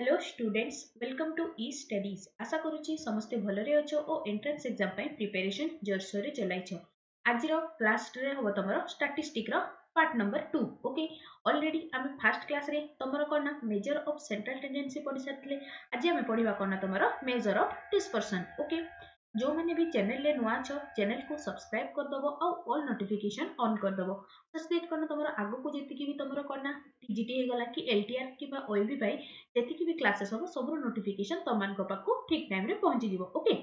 Hello students welcome to e studies आशा करूँगी समस्ते भल एंट्रेंस एग्जाम एक्जाम प्रिपेरेशन जोरसोर चल आज क्लास हम तुम statistic part number two okay already आम फास्ट क्लास रे तुम्हारा कौन ना मेजर अफ सेंट्रल टेंडेंसी पढ़ी सारी आज आम पढ़ा कौन ना तुम मेजर ऑफ डिस्पर्सन ओके जो मैंने भी चैनल ले नुआ छ चैनल को सब्सक्राइब कर दबो और ऑल नोटिफिकेशन ऑन कर दबो सब्सक्राइब करना तुम्हारा आगो को जति की भी तुम्हारा करना टीजीटी हे गला कि एलटीआर कि बा ओएबी पाई जति की भी क्लासेस हो सब नोटिफिकेशन तमान को पाको ठीक टाइम रे पहुंच जीवो ओके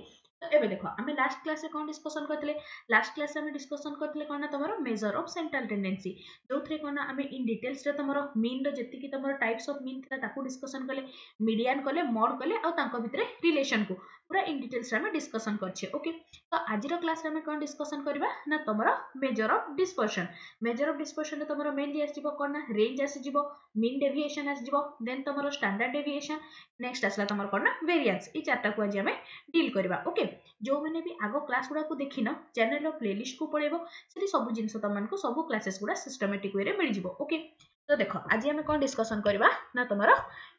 तो एबे देखो हमें लास्ट क्लास से कोन डिस्कशन करथले लास्ट क्लास से हमें डिस्कशन करथले कोना तुम्हारा मेजर ऑफ सेंट्रल टेंडेंसी जो थरे कोना हमें इन डिटेल्स रे तुम्हारा मीन रे जति की तुम्हारा टाइप्स ऑफ मीन थरा ताको डिस्कशन करले मीडियन करले मोड करले और ताको भितरे रिलेशन को ପୁରା ଇନ୍ ଡିଟେଲ୍ସରେ ଆମେ ଡିସ୍କସନ୍ କରିଛେ ଓକେ ତ ଆଜିର କ୍ଲାସ୍ରେ ଆମେ କ'ଣ ଡିସ୍କସନ୍ କରିବା ନା ତମର measure of dispersion measure of ଡିସ୍ପର୍ସନ୍ରେ ତମର ମେନ୍ଲି ଆସିଯିବ କ'ଣ ନା ରେଞ୍ଜ ଆସିଯିବ ମିନ୍ ଡେଭିଏସନ୍ ଆସିଯିବ ଦେନ୍ ତମର ଷ୍ଟାଣ୍ଡାର୍ଡ ଡେଭିଏସନ୍ ନେକ୍ସଟ ଆସିଲା ତମର କ'ଣ ନା ଭେରିଆନ୍ସ ଏଇ ଚାରିଟାକୁ ଆଜି ଆମେ ଡିଲ୍ କରିବା ଓକେ ଯେଉଁମାନେ ବି ଆଗ କ୍ଲାସ୍ ଗୁଡ଼ାକୁ ଦେଖିନ ଚ୍ୟାନେଲ୍ର ପ୍ଲେଲିଷ୍ଟକୁ ପଳେଇବ ସେଠି ସବୁ ଜିନିଷ ତମମାନଙ୍କୁ ସବୁ କ୍ଲାସେସ୍ ଗୁଡ଼ା ସିଷ୍ଟମେଟିକ୍ ୱେରେ ମିଳିଯିବ ଓକେ তো দেখ আজি আমি কোন ডিসকসন করিবা না তোমার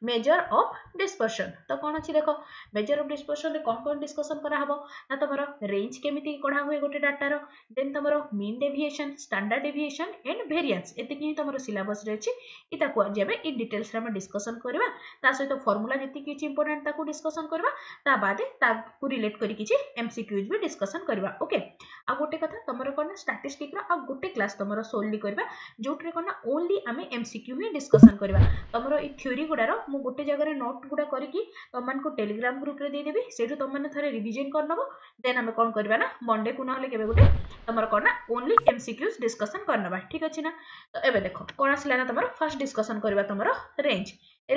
মেজর অফ ডিসপরসন তো কোন আছে দেখ মেজর অফ ডিসপরসন রে কোন কোন ডিসকসন করা হবো না তোমার রেঞ্জ কেমিতি কড়া হুয়ে গোটে ডাটার দেন তোমার mean deviation standard deviation and variance এতিকি ହିଁ তোমার সিলেবস রে আছে ইতাকু আজি আমি ইন ডিটেলস রে আমি ডিসকসন করিবা তা সহিত ফর্মুলা যেতি কিছু ইম্পর্টেন্ট তাকু ডিসকসন করিবা তা বাদে তাকু রিলেট করি কিছু এমসিকিউজ বি ডিসকসন করিবা ওকে আ গোটে কথা তোমার কোন স্ট্যাটিস্টিক র আ গোটে ক্লাস তোমার সোললি করিবা যোটরে কোন ওনলি আমি ଏମସିକ୍ୟୁ ହିଁ ଡିସ୍କସନ୍ କରିବା ତମର ଏଇ ଥିଓରି ଗୁଡ଼ାର ମୁଁ ଗୋଟେ ଜାଗାରେ ନୋଟ୍ ଗୁଡ଼ା କରିକି ତମମାନଙ୍କୁ ଟେଲିଗ୍ରାମ ଗ୍ରୁପରେ ଦେଇଦେବି ସେଇଠୁ ତମମାନେ ଥରେ ରିଭିଜନ୍ କରିନେବ ଦେନ୍ ଆମେ କ'ଣ କରିବା ନା ମଣ୍ଡେକୁ ନହେଲେ କେବେ ଗୋଟେ ତମର କ'ଣ ନା ଓନ୍ଲି ଏମସିକ୍ୟୁଜ୍ ଡିସ୍କସନ୍ କରିନେବା ଠିକ୍ ଅଛି ନା ତ ଏବେ ଦେଖ କ'ଣ ଆସିଲା ନା ତମର ଫାର୍ଷ୍ଟ ଡିସ୍କସନ୍ କରିବା ତମର ରେଞ୍ଜ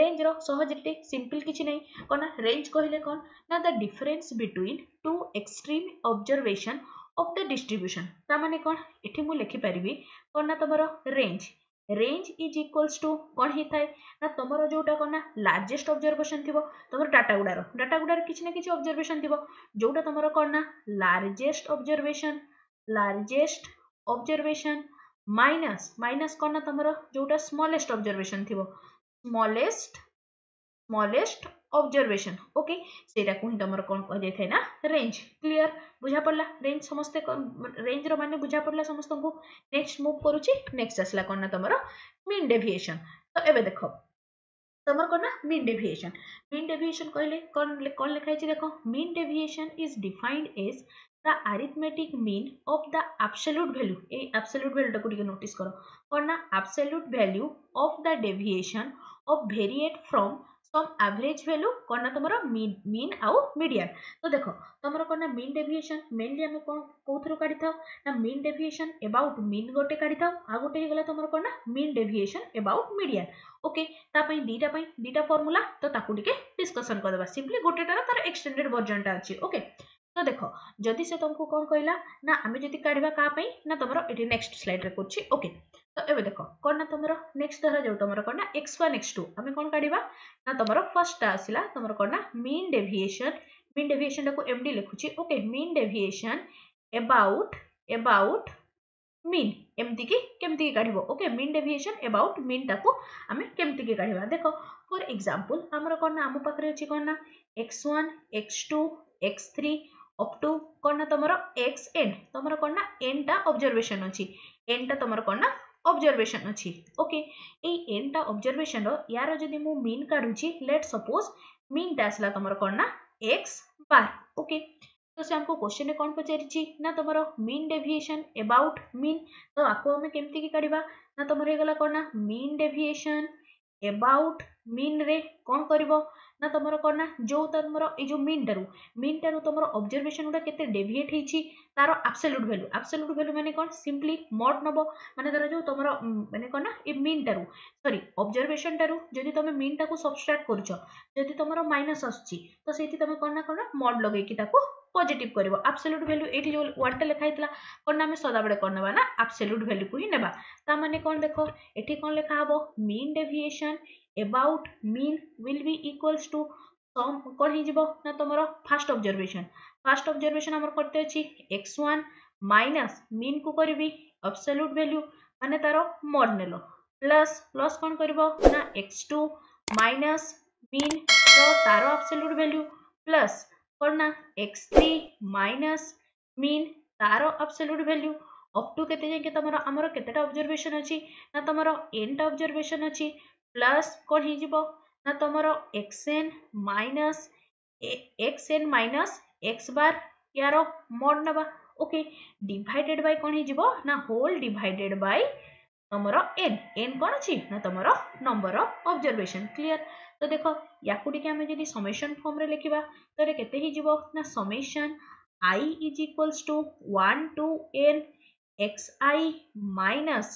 ରେଞ୍ଜର ସହଜଟି ସିମ୍ପଲ୍ କିଛି ନାହିଁ କ'ଣ ନା ରେଞ୍ଜ କହିଲେ କ'ଣ ନା the difference between two extreme observation of the distribution ତା ମାନେ କ'ଣ ଏଠି ମୁଁ ଲେଖିପାରିବି କ'ଣ ନା ତମର range range is equals to କ'ଣ ହେଇଥାଏ ନା ତୁମର ଯେଉଁଟା କ'ଣ ନା ଲାର୍ଜେଷ୍ଟ ଅବଜର୍ଭେସନ୍ ଥିବ ତୁମର ଡାଟା ଗୁଡ଼ାର ଡାଟା ଗୁଡ଼ାର କିଛି ନା କିଛି ଅବଜର୍ଭେସନ୍ ଥିବ ଯେଉଁଟା ତୁମର କ'ଣ ନା largest observation largest observation minus minus କ'ଣ ନା ତୁମର ଯେଉଁଟା ସ୍ମଲେଷ୍ଟ ଅବଜର୍ଭେସନ୍ ଥିବ ସ୍ମଲେଷ୍ଟ ସ୍ମଲେଷ୍ଟ ઓબ્ઝર્વેશન ઓકે ସେଇଟାକୁ ହିଁ ତମର କ'ଣ କୁହାଯାଇଥାଏ ନା ରେଞ୍ଜ କ୍ଲିଅର ବୁଝା ପଡ଼ିଲା ରେଞ୍ଜ ସମସ୍ତେ ରେଞ୍ଜର ମାନେ ବୁଝା ପଡ଼ିଲା ସମସ୍ତଙ୍କୁ ନେକ୍ସଟ ମୁଭ୍ କରୁଛି ନେକ୍ସଟ ଆସିଲା କ'ଣ ନା ତମର ମିନ୍ ଡେଭିଏସନ ତ ଏବେ ଦେଖ ତମର କ'ଣ ନା ମିନ୍ ଡେଭିଏସନ ମିନ୍ ଡେଭିଏସନ କହିଲେ କ'ଣ କ'ଣ ଲେଖା ହେଇଛି ଦେଖ mean deviation is defined as the arithmetic mean of the absolute value a absolute value टाक नोटिस करो और ना absolute value of the deviation of variate from mean average value কোন না তোমার mean আউ median তো দেখো তোমার কোন mean deviation mainly ଆମେ কোন কোউথରୁ କାଢିଥାଉ ନା mean deviation about mean ଗୋଟେ କାଢିଥାଉ ଆଉ ଗୋଟେ ହେଇଗଲା তোমার কোন ନା mean deviation about median ওকে তা পাই দুইটা পাই দুইটা ফর্মুলা তো তাকু টিকে ডিসকশন করদবা সিম্পলি গোটেটার তার এক্সটেন্ডেড ভর্জনটা আছে ওকে ତ ଦେଖ ଯଦି ସେ ତମକୁ କ'ଣ କହିଲା ନା ଆମେ ଯଦି କାଢିବା କାହା ପାଇଁ ନା ତମର ଏଠି ନେକ୍ସଟ ସ୍ଲାଇଡରେ କରୁଛି ଓକେ ତ ଏବେ ଦେଖ କ'ଣ ନା ତମର ନେକ୍ସଟ ଧରାଯାଉ ତମର କ'ଣ ନା ଏକ୍ସ ୱାନ୍ ଏକ୍ସ ଟୁ ଆମେ କ'ଣ କାଢ଼ିବା ନା ତମର ଫର୍ଷ୍ଟଟା ଆସିଲା ତମର କ'ଣ ନା ମିନ୍ ଡେଭିଏସନ୍ ମିନ୍ ଡେଭିଏସନ୍ଟାକୁ ଏମ୍ ଡି ଲେଖୁଛି okay mean deviation about about mean ଏମିତିକି କେମିତିକି କାଢ଼ିବ ଓକେ ମିନ୍ ଡେଭିଏସନ୍ ଏବାଉଟ୍ ମିନ୍ଟାକୁ ଆମେ କେମିତିକି କାଢ଼ିବା ଦେଖ ଫର୍ ଏକ୍ଜାମ୍ପଲ୍ ଆମର କ'ଣ ନା ଆମ ପାଖରେ ଅଛି କ'ଣ ନା x one x two x three up to କ'ଣ ନା ତମର ଏକ୍ସ ଏନ୍ ତମର କ'ଣ ନା ଏନ୍ଟା ଅବଜର୍ଭେସନ୍ ଅଛି ଏନ୍ଟା ତମର କ'ଣ ନା ଅବଜର୍ଭେସନ୍ ଅଛି ଓକେ ଏଇ ଏନ୍ଟା ଅବଜର୍ଭେସନ୍ର ୟାର ଯଦି ମୁଁ ମିନ୍ କାଢୁଛି ଲେଟ୍ ସପୋଜ୍ ମିନ୍ଟା ଆସିଲା ତୁମର କ'ଣ ନା ଏକ୍ସ ବାର୍ ଓକେ ତ ସେ ଆମକୁ କ୍ୱେଶ୍ଚନ୍ରେ କ'ଣ ପଚାରିଛି ନା ତୁମର ମିନ୍ ଡେଭିଏସନ୍ ଏବାଉଟ୍ ମିନ୍ ତ ଆକୁ ଆମେ କେମିତିକି କାଢ଼ିବା ନା ତୁମର ହେଇଗଲା କ'ଣ ନା ମିନ୍ ଡେଭିଏସନ୍ ଏବାଉଟ୍ ମିନ୍ରେ କ'ଣ କରିବ ନା ତୁମର କ'ଣ ନା ଯେଉଁ ତୁମର ଏଇ ଯେଉଁ ମିନ୍ଟାରୁ ମିନ୍ଟାରୁ ତୁମର ଅବଜର୍ଭେସନ୍ ଗୁଡ଼ା କେତେ ଡେଭିଏଟ୍ ହେଇଛି ତାର ଆବସଲ୍ୟୁଟ୍ ଭ୍ୟାଲୁ ଆବସଲ୍ୟୁଟ୍ ଭ୍ୟାଲୁ ମାନେ କ'ଣ ସିମ୍ପଲି ମଡ୍ ନେବ ମାନେ ଧର ଯେଉଁ ତୁମର ମାନେ କ'ଣ ନା ଏ ମିନ୍ଟାରୁ ସରି ଅବଜର୍ଭେସନ୍ଟାରୁ ଯଦି ତୁମେ ମିନ୍ଟାକୁ ସବଷ୍ଟ୍ରାକ୍ଟ କରୁଛ ଯଦି ତୁମର ମାଇନସ୍ ଆସୁଛି ତ ସେଇଠି ତୁମେ କ'ଣ ନା କ'ଣ ନା ମଡ୍ ଲଗେଇକି ତାକୁ ପଜିଟିଭ କରିବ ଆବସଲ୍ୟୁଟ୍ ଭ୍ୟାଲ୍ୟୁ ଏଇଠି ଯେଉଁ ୱାର୍ଡ଼ଟା ଲେଖା ହେଇଥିଲା କ'ଣ ନା ଆମେ ସଦାବେଳେ କ'ଣ ନେବା ନା ଆବସଲ୍ୟୁଟ୍ ଭ୍ୟାଲ୍ୟୁକୁ ହିଁ ନେବା ତା ମାନେ କ'ଣ ଦେଖ ଏଠି କ'ଣ ଲେଖା ହେବ mean deviation about mean will be equals to sum କ'ଣ ହେଇଯିବ ନା ତମର ଫାର୍ଷ୍ଟ ଅବଜର୍ଭେସନ୍ ଫାର୍ଷ୍ଟ ଅବଜର୍ଭେସନ୍ ଆମର କେତେ ଅଛି ଏକ୍ସ ୱାନ୍ ମାଇନସ୍ ମିନ୍କୁ କରିବି ଅବସଲ୍ୟୁଟ୍ ଭ୍ୟାଲ୍ୟୁ ମାନେ ତାର ମଡ୍ ନେଲ ପ୍ଲସ୍ ପ୍ଲସ୍ କ'ଣ କରିବ ନା ଏକ୍ସ ଟୁ ମାଇନସ୍ ମିନ୍ ତ ତାର ଅବସଲ୍ୟୁଟ୍ ଭ୍ୟାଲ୍ୟୁ ପ୍ଲସ୍ କ'ଣ ନା ଏକ୍ସ ଥ୍ରୀ ମାଇନସ୍ ମିନ୍ ତାର ଅବସଲ୍ୟୁଟ୍ ଭ୍ୟାଲ୍ୟୁ ଅପ୍ ଟୁ କେତେ ଯାଇକି ତମର ଆମର କେତେଟା ଅବଜର୍ଭେସନ୍ ଅଛି ନା ତମର ଏନ୍ଟା ଅବଜର୍ଭେସନ୍ ଅଛି પ્લસ કોણ ହେଇଯିବ ନା ତମର xn minus xn minus x bar ୟାର ମଡ୍ ନେବା ଓକେ ଡିଭାଇଡେଡ୍ ବାଇ କ'ଣ ହେଇଯିବ ନା ହୋଲ୍ ଡିଭାଇଡେଡ୍ ବାଇ ତମର ଏନ୍ ଏନ୍ କ'ଣ ଅଛି ନା ତମର ନମ୍ବର ଅଫ୍ ଅବଜର୍ଭେସନ୍ କ୍ଲିଅର ତ ଦେଖ ୟାକୁ ଟିକେ ଆମେ ଯଦି ସମେସନ୍ ଫର୍ମରେ ଲେଖିବା ତ ଏଇଟା କେତେ ହେଇଯିବ ନା summation i is equals to one to n x i minus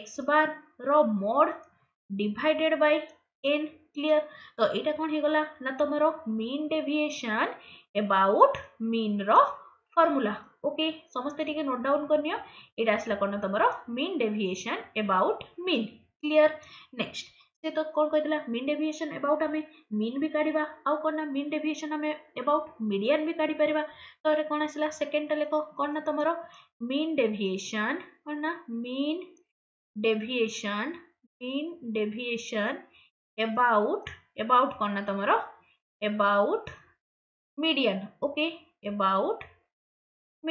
x ବାର୍ର mod divided by n clear ତ ଏଇଟା କ'ଣ ହେଇଗଲା ନା ତମର mean deviation about mean ର ଫର୍ମୁଲା ଓକେ ସମସ୍ତେ ଟିକେ ନୋଟ୍ ଡାଉନ୍ କରିନିଅ ଏଇଟା ଆସିଲା କ'ଣ ତମର mean deviation about mean clear next ସେ ତ କ'ଣ କହିଥିଲା mean deviation about ଆମେ mean ବି କାଢିବା ଆଉ କ'ଣ ନା mean deviation ଆମେ about median ବି କାଢି ପାରିବା ତ ଏରେ କ'ଣ ଆସିଲା ସେକେଣ୍ଡଟା ଲେଖ କ'ଣ ନା ତମର mean deviation କ'ଣ ନା mean deviation mean deviation about about कौन ନା ତମର about median okay about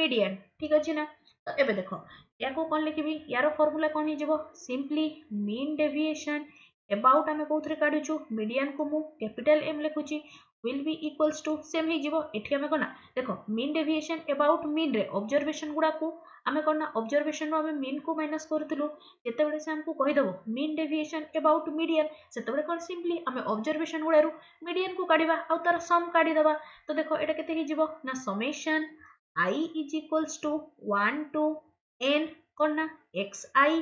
median ठीक अच्छी ना तो ये देखो यार को कौन लेके भी লিখিবি formula कौन ही जीवो simply mean deviation about हमें আমি কোউথরে কাড়ুছু median को मु capital m লিখুছি will be equals to same ହେଇଯିବ ଏଠି ଆମେ କ'ଣ ଦେଖ mean deviation about mean ରେ observation ଗୁଡ଼ାକୁ ଆମେ କ'ଣ ନା observation ରୁ ଆମେ mean କୁ minus କରୁଥିଲୁ ଯେତେବେଳେ ସେ ଆମକୁ କହିଦେବ mean deviation about median ସେତେବେଳେ କ'ଣ simply ଆମେ observation ଗୁଡ଼ାରୁ median କୁ କାଢିବା ଆଉ ତାର sum କାଢିଦେବା ତ ଦେଖ ଏଇଟା କେତେ ହେଇଯିବ ନା summation i is equals to 1 to n କ'ଣ ନା xi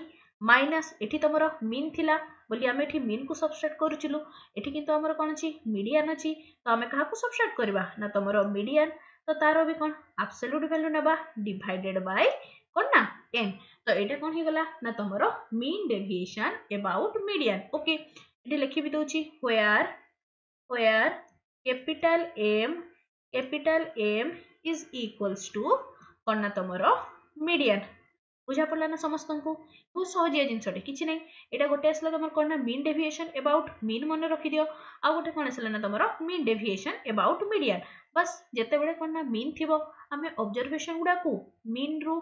ମାଇନସ୍ ଏଠି ତମର ମିନ୍ ଥିଲା ବୋଲି ଆମେ ଏଠି ମିନ୍କୁ ସବଷ୍ଟ୍ରାକ୍ଟ କରୁଥିଲୁ ଏଠି କିନ୍ତୁ ଆମର କ'ଣ ଅଛି ମିଡ଼ିଆନ୍ ଅଛି ତ ଆମେ କାହାକୁ ସବଷ୍ଟ୍ରାକ୍ଟ କରିବା ନା ତମର ମିଡ଼ିଆନ୍ ତ ତାର ବି କ'ଣ ଆବସଲ୍ୟୁଟ୍ ଭ୍ୟାଲ୍ୟୁ ନେବା ଡିଭାଇଡେଡ୍ ବାଇ କ'ଣ ନା টেন তো এটা কোন হইগলা না তোমার mean deviation about median okay এটা লিখিবি দেউছি where where capital M capital M is equals to কোন না তোমার মিডিয়ান ବୁଝା ପଡ଼ିଲା ନା ସମସ୍ତଙ୍କୁ ବହୁତ ସହଜିଆ ଜିନିଷଟେ କିଛି ନାହିଁ ଏଇଟା ଗୋଟେ ଆସିଲା ତମର କ'ଣ ନା ମିନ୍ ଡେଭିଏସନ୍ ଏବାଉଟ୍ ମିନ୍ ମନେ ରଖିଦିଅ ଆଉ ଗୋଟେ କ'ଣ ଆସିଲା ନା ତମର ମିନ୍ ଡେଭିଏସନ୍ ଏବାଉଟ୍ ମିଡ଼ିଆନ୍ ବାସ୍ ଯେତେବେଳେ କ'ଣ ନା ମିନ୍ ଥିବ ଆମେ ଅବଜର୍ଭେସନ୍ ଗୁଡ଼ାକୁ ମିନ୍ରୁ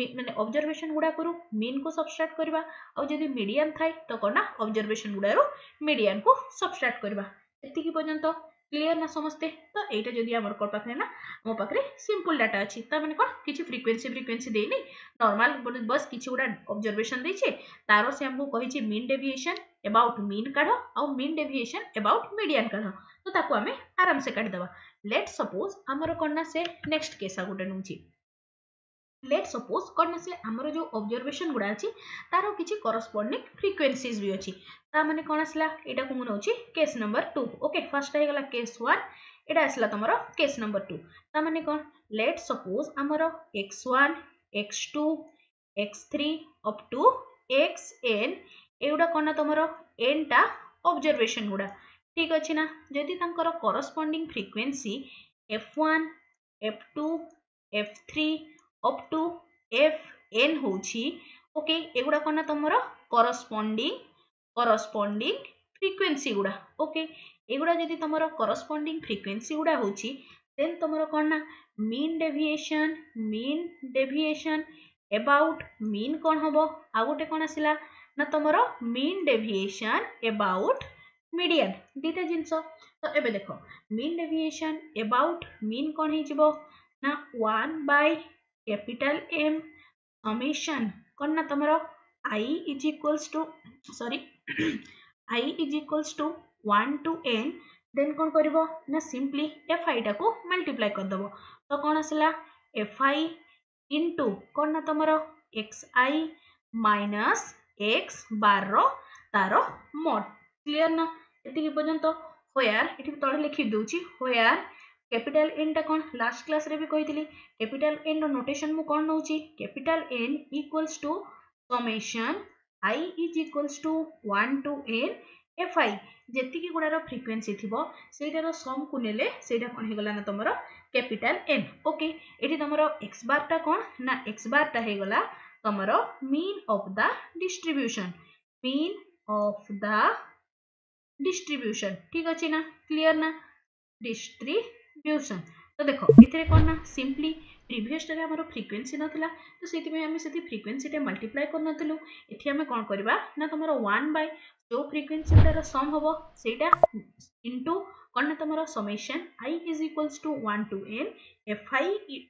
ମାନେ ଅବଜର୍ଭେସନ୍ ଗୁଡ଼ାକରୁ ମିନ୍କୁ ସବଷ୍ଟ୍ରାକ୍ଟ କରିବା ଆଉ ଯଦି ମିଡ଼ିଆନ୍ ଥାଏ ତ କ'ଣ ନା ଅବଜର୍ଭେସନ୍ ଗୁଡ଼ାରୁ ମିଡ଼ିଆନ୍କୁ ସବଷ୍ଟ୍ରାକ୍ଟ କରିବା ଏତିକି ପର୍ଯ୍ୟନ୍ତ क्लीयर ना समस्ते तो यहाँ जी कौन पाखे ना मो पाखे सिंपल डाटा अच्छी तो मैंने कौन किसी फ्रिक्वेन्सी फ्रिक्वेन्सी देनी नर्माल बस किसी गुटा अब्जरभेसन देचे तार से आमको कही मीन डेभीएसन एबाउट मीन काढ़ आउ मीन डेभीएसन अबाउट मीडियान काढ़ तो आम आराम से काटदे लेट सपोज आमर कौन ना से नेक्स्ट केस आ गोटे नौ लेट सपोज कौन से आमर जो अब्जर्वेसन गुड़ा अच्छी तार किसी करस्पंडिंग फ्रिक्वेन्सीज भी अच्छी ताने कौन आसला यहाँ को नौ case number two okay first होगा केस वन এটা আসলা তোমার কেস নম্বর টু তার মানে কোণ লেট সপোজ আমার x one x two x three up to x n এগুলা কোণ না তোমার এনটা অবজরভেসন গুড়া ঠিক আছে না যদি তাঁর corresponding frequency f one f two f three up to f n ହେଉଛି ଓକେ ଏଗୁଡ଼ା କ'ଣ ନା ତୁମର କରସ୍ପଣ୍ଡିଂ କରସ୍ପଣ୍ଡିଂ ଫ୍ରିକ୍ୱେନ୍ସି ଗୁଡ଼ା ଓକେ ଏଗୁଡ଼ା ଯଦି ତୁମର କରସ୍ପଣ୍ଡିଂ ଫ୍ରିକ୍ୱେନ୍ସି ଗୁଡ଼ା ହେଉଛି ଦେନ୍ ତୁମର କ'ଣ ନା mean deviation mean deviation about mean କ'ଣ ହେବ ଆଉ ଗୋଟେ କ'ଣ ଆସିଲା ନା ତୁମର ମିନ୍ ଡେଭିଏସନ୍ ଏବାଉଟ୍ ମିଡ଼ିଆନ୍ ଦୁଇଟା ଜିନିଷ ତ ଏବେ ଦେଖ ମିନ୍ ଡେଭିଏସନ୍ ଏବାଉଟ୍ ମିନ୍ କ'ଣ ହେଇଯିବ ନା one by capital M summation કોણના તમારો i is equals to sorry i is equals to one to n then কোণ করব না সিম্পলি এফ আইটা কু মল্টিপ্লাই করেদেব তো কোণ আসলা এফ আই ইন্টু কোণ না তোমার x i minus x bar তার মোট ক্লিয়ার না এটি পর্যন্ত হোয়ার এটি তলে লিখি দেছি হোয়ার କ୍ୟାପିଟାଲ ଏନ୍ଟା କ'ଣ ଲାଷ୍ଟ କ୍ଲାସ୍ରେ ବି କହିଥିଲି କ୍ୟାପିଟାଲ ଏନ୍ର ନୋଟେସନ୍ ମୁଁ କ'ଣ ନେଉଛି capital N equals to summation i is equals to one to n f i ଯେତିକି ଗୁଡ଼ାର ଫ୍ରିକ୍ୱେନ୍ସି ଥିବ ସେଇଟାର ସମକୁ ନେଲେ ସେଇଟା କ'ଣ ହେଇଗଲା ନା ତୁମର କ୍ୟାପିଟାଲ ଏମ୍ ଓକେ ଏଠି ତୁମର ଏକ୍ସ ବାର୍ଟା କ'ଣ ନା ଏକ୍ସ ବାର୍ଟା ହେଇଗଲା ତୁମର mean of the distribution mean of the distribution ଠିକ୍ ଅଛି ନା କ୍ଲିଅର୍ ନା ଡିଷ୍ଟ୍ରି ଟ୍ୟୁସନ୍ ତ ଦେଖ ଏଥିରେ କ'ଣ ନା ସିମ୍ପଲି ପ୍ରିଭିୟସ୍ଟାରେ ଆମର ଫ୍ରିକ୍ୱେନ୍ସି ନଥିଲା ତ ସେଥିପାଇଁ ଆମେ ସେଠି ଫ୍ରିକ୍ୱେନ୍ସିଟା ମଲ୍ଟିପ୍ଲାଏ କରିନଥିଲୁ ଏଠି ଆମେ କ'ଣ କରିବା ନା ତୁମର ୱାନ୍ ବାଇ ଯେଉଁ ଫ୍ରିକ୍ୱେନ୍ସିଟାର ସମ୍ ହେବ ସେଇଟା ଇଣ୍ଟୁ କ'ଣ ନା ତୁମର summation i is equals to one to n f i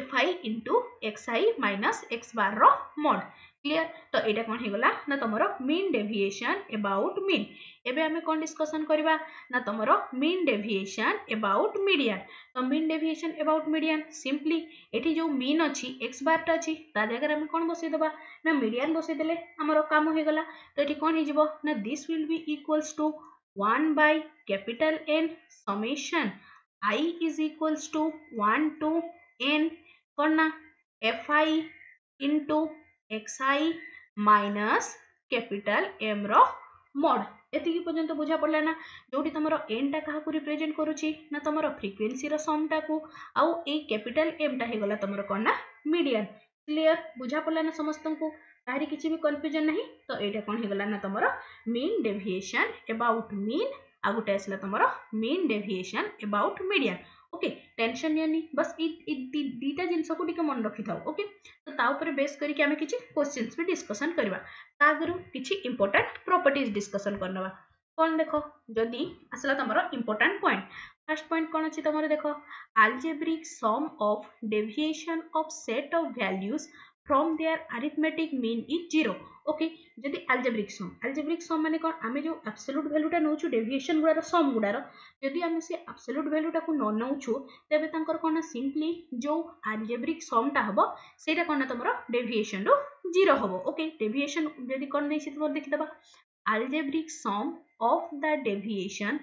f i into x i minus x ବାର୍ର ମଡ୍ क्लियर तो ये कौन हो तुम मीन डेଭିएसन एबाउट मीन एवं आम कौन डिस्कसन करवा तुम मीन डेभिएसन एबाउट मीडियान तो mean deviation about median simply ये जो मीन अच्छी एक्स बार्टा अच्छी तागर आम कौन बसईदे ना मीडियान बसईदे आमर कम हो गला तो ये कौन हो this will be equals to one by capital N summation i is equals to one to n कौन ना f i into xi minus capital m ର mod এতকি পর্যন্ত বুঝা পড়লা না যোটি তোমার n টা কাহাকু রিপ্রেজেন্ট করুছি না তোমার ফ্রিকোয়েন্সি র সম টাকু আউ এই ক্যাপিটাল m টা হেগলা তোমার কোন না মিডিয়ান ক্লিয়ার বুঝা পড়লা না সমস্তଙ୍କୁ কাহারি কিছু বি কনফ্যুজন নাই তো এইটা কোন হেগলা না তোমার মিন ডেভিয়েশন এবাউট মিন ଆଉ ଗୋଟେ ଆସିଲା ତମର mean deviation about median okay tension યાની બસ ઈ દીટા જિનિષકુ ଟିକେ ମନେ ରଖିଥାଉ ଓକେ ତ ତା ଉପରେ ବେସ୍ କରିକି ଆମେ କିଛି କ୍ୱେଶ୍ଚିନ୍ସ ବି ଡିସ୍କସନ୍ କରିବା ତା ଆଗରୁ କିଛି ଇମ୍ପୋର୍ଟାଣ୍ଟ ପ୍ରପର୍ଟିଜ୍ ଡିସ୍କସନ୍ କରିନେବା କ'ଣ ଦେଖ ଯଦି ଆସିଲା ତୁମର ଇମ୍ପୋର୍ଟାଣ୍ଟ ପଏଣ୍ଟ ଫାର୍ଷ୍ଟ ପଏଣ୍ଟ କ'ଣ ଅଛି ତୁମର ଦେଖ algebraic sum of deviation of set of values from their arithmetic mean is 0 okay jadi algebraic sum algebraic sum মানে কোন আমি যে absolute value টা নউছু deviation গুড়ার sum গুড়ার যদি আমি সে absolute value টাকু ন নউছু তবে তাঙ্কর কোন সিম্পলি যে algebraic sum টা হবো সেটা কোন তোমার deviation রু 0 হবো ওকে deviation যদি কোন নেছি তোমার দেখি দেবা algebraic sum of the deviation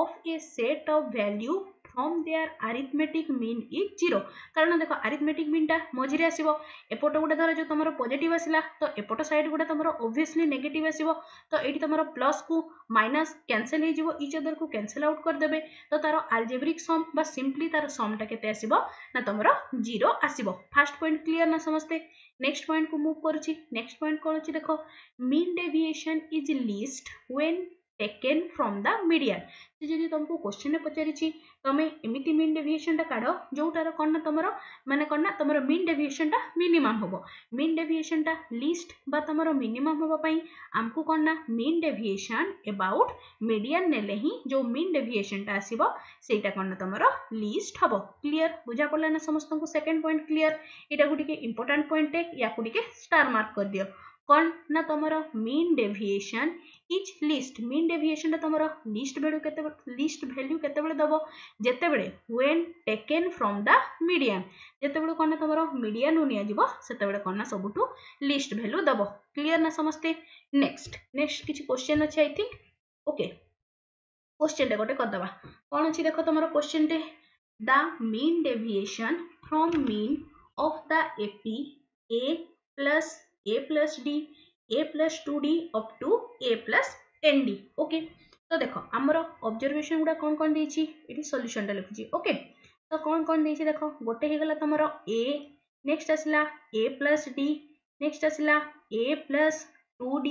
of a set of value from their arithmetic mean is zero কারণ দেখ আরিথমেটিক মিনটা মঝিরে আসব এপট গোটে ধর যে তোমার পজিটিভ আসলা তো এপট সাইড গোটে তোমার ওভিয়সলি নেগেটিভ আসব তো এইটি তোমার প্লস কু মাইনাস ক্যানসেল হয়ে যাব ইচ অদর কু ক্যানসেল আউট করেদেবে তো তার আলজেব্রিক সম বা সিম্পলি তার সমটা কেতে আসব না তোমার জিরো আসব ফার্স্ট পয়েন্ট ক্লিয়ার না সমস্তে নেক্সট পয়েন্ট কু মুভ করছি নেক্সট পয়েন্ট কোণ অছি দেখো mean deviation is least when taken from the median ସେ ଯଦି ତୁମକୁ କୋଶ୍ଚିନ୍ରେ ପଚାରିଛି তুমি এমিতি মিন ডেভিয়েসনটা কাঢ় যেটার কণ না তোমার মানে কণ না তোমার মিন ডেভিয়েসনটা মিনিমাম হব মিন ডেভিয়েসনটা লিস্ট বা তোমার মিনিমাম হওয়া আমকু কণ না মিন ডেভিয়েসন এবাউট মিডিয়ান নেলে হি যে মিন ডেভিয়েসনটা আসব সেইটা কণ না তোমার লিস্ট হব ক্লিয়ার বুঝা পড়লা না সমস্ত সেকেন্ড পয়েন্ট ক্লিয়ার এটা গোটিকে ইম্পর্টাট পয়েন্টে ইয়াকে স্টার মার্ক করে দিও कौन ना तुम mean deviation is least mean ଡେଭିଏସନଟା ତୁମର ଲିଷ୍ଟ ଭ୍ୟାଲ୍ୟୁ କେତେବେଳେ ଲିଷ୍ଟ ଭ୍ୟାଲ୍ୟୁ କେତେବେଳେ ଦେବ ଯେତେବେଳେ when taken from the median ଯେତେବେଳେ କ'ଣ ତୁମର ମିଡ଼ିଆନରୁ ନିଆଯିବ ସେତେବେଳେ କ'ଣ ନା ସବୁଠୁ ଲିଷ୍ଟ ଭ୍ୟାଲ୍ୟୁ ଦେବ କ୍ଲିଅର ନା ସମସ୍ତେ ନେକ୍ସଟ ନେକ୍ସଟ କିଛି କ୍ୱେଶ୍ଚନ୍ ଅଛି ଆଇ ଥିଙ୍କ ଓକେ କ୍ୱେଶ୍ଚନ୍ଟେ ଗୋଟେ କରିଦେବା କ'ଣ ଅଛି ଦେଖ ତୁମର କ୍ୱେଶ୍ଚନ୍ଟେ the mean deviation from mean of the AP a plus A plus d a plus 2d up to a plus 10d okay তো দেখো আমার অবজরভেশন গুড়া কোন কোন দিয়েছি এটি সলিউশনটা লিখুছি ওকে তো কোন কোন দিয়েছি দেখো গোটে হয়ে গেল তোমার a নেক্সট আসলা a প্লাস ডি নেক্সট আসলা a plus 2d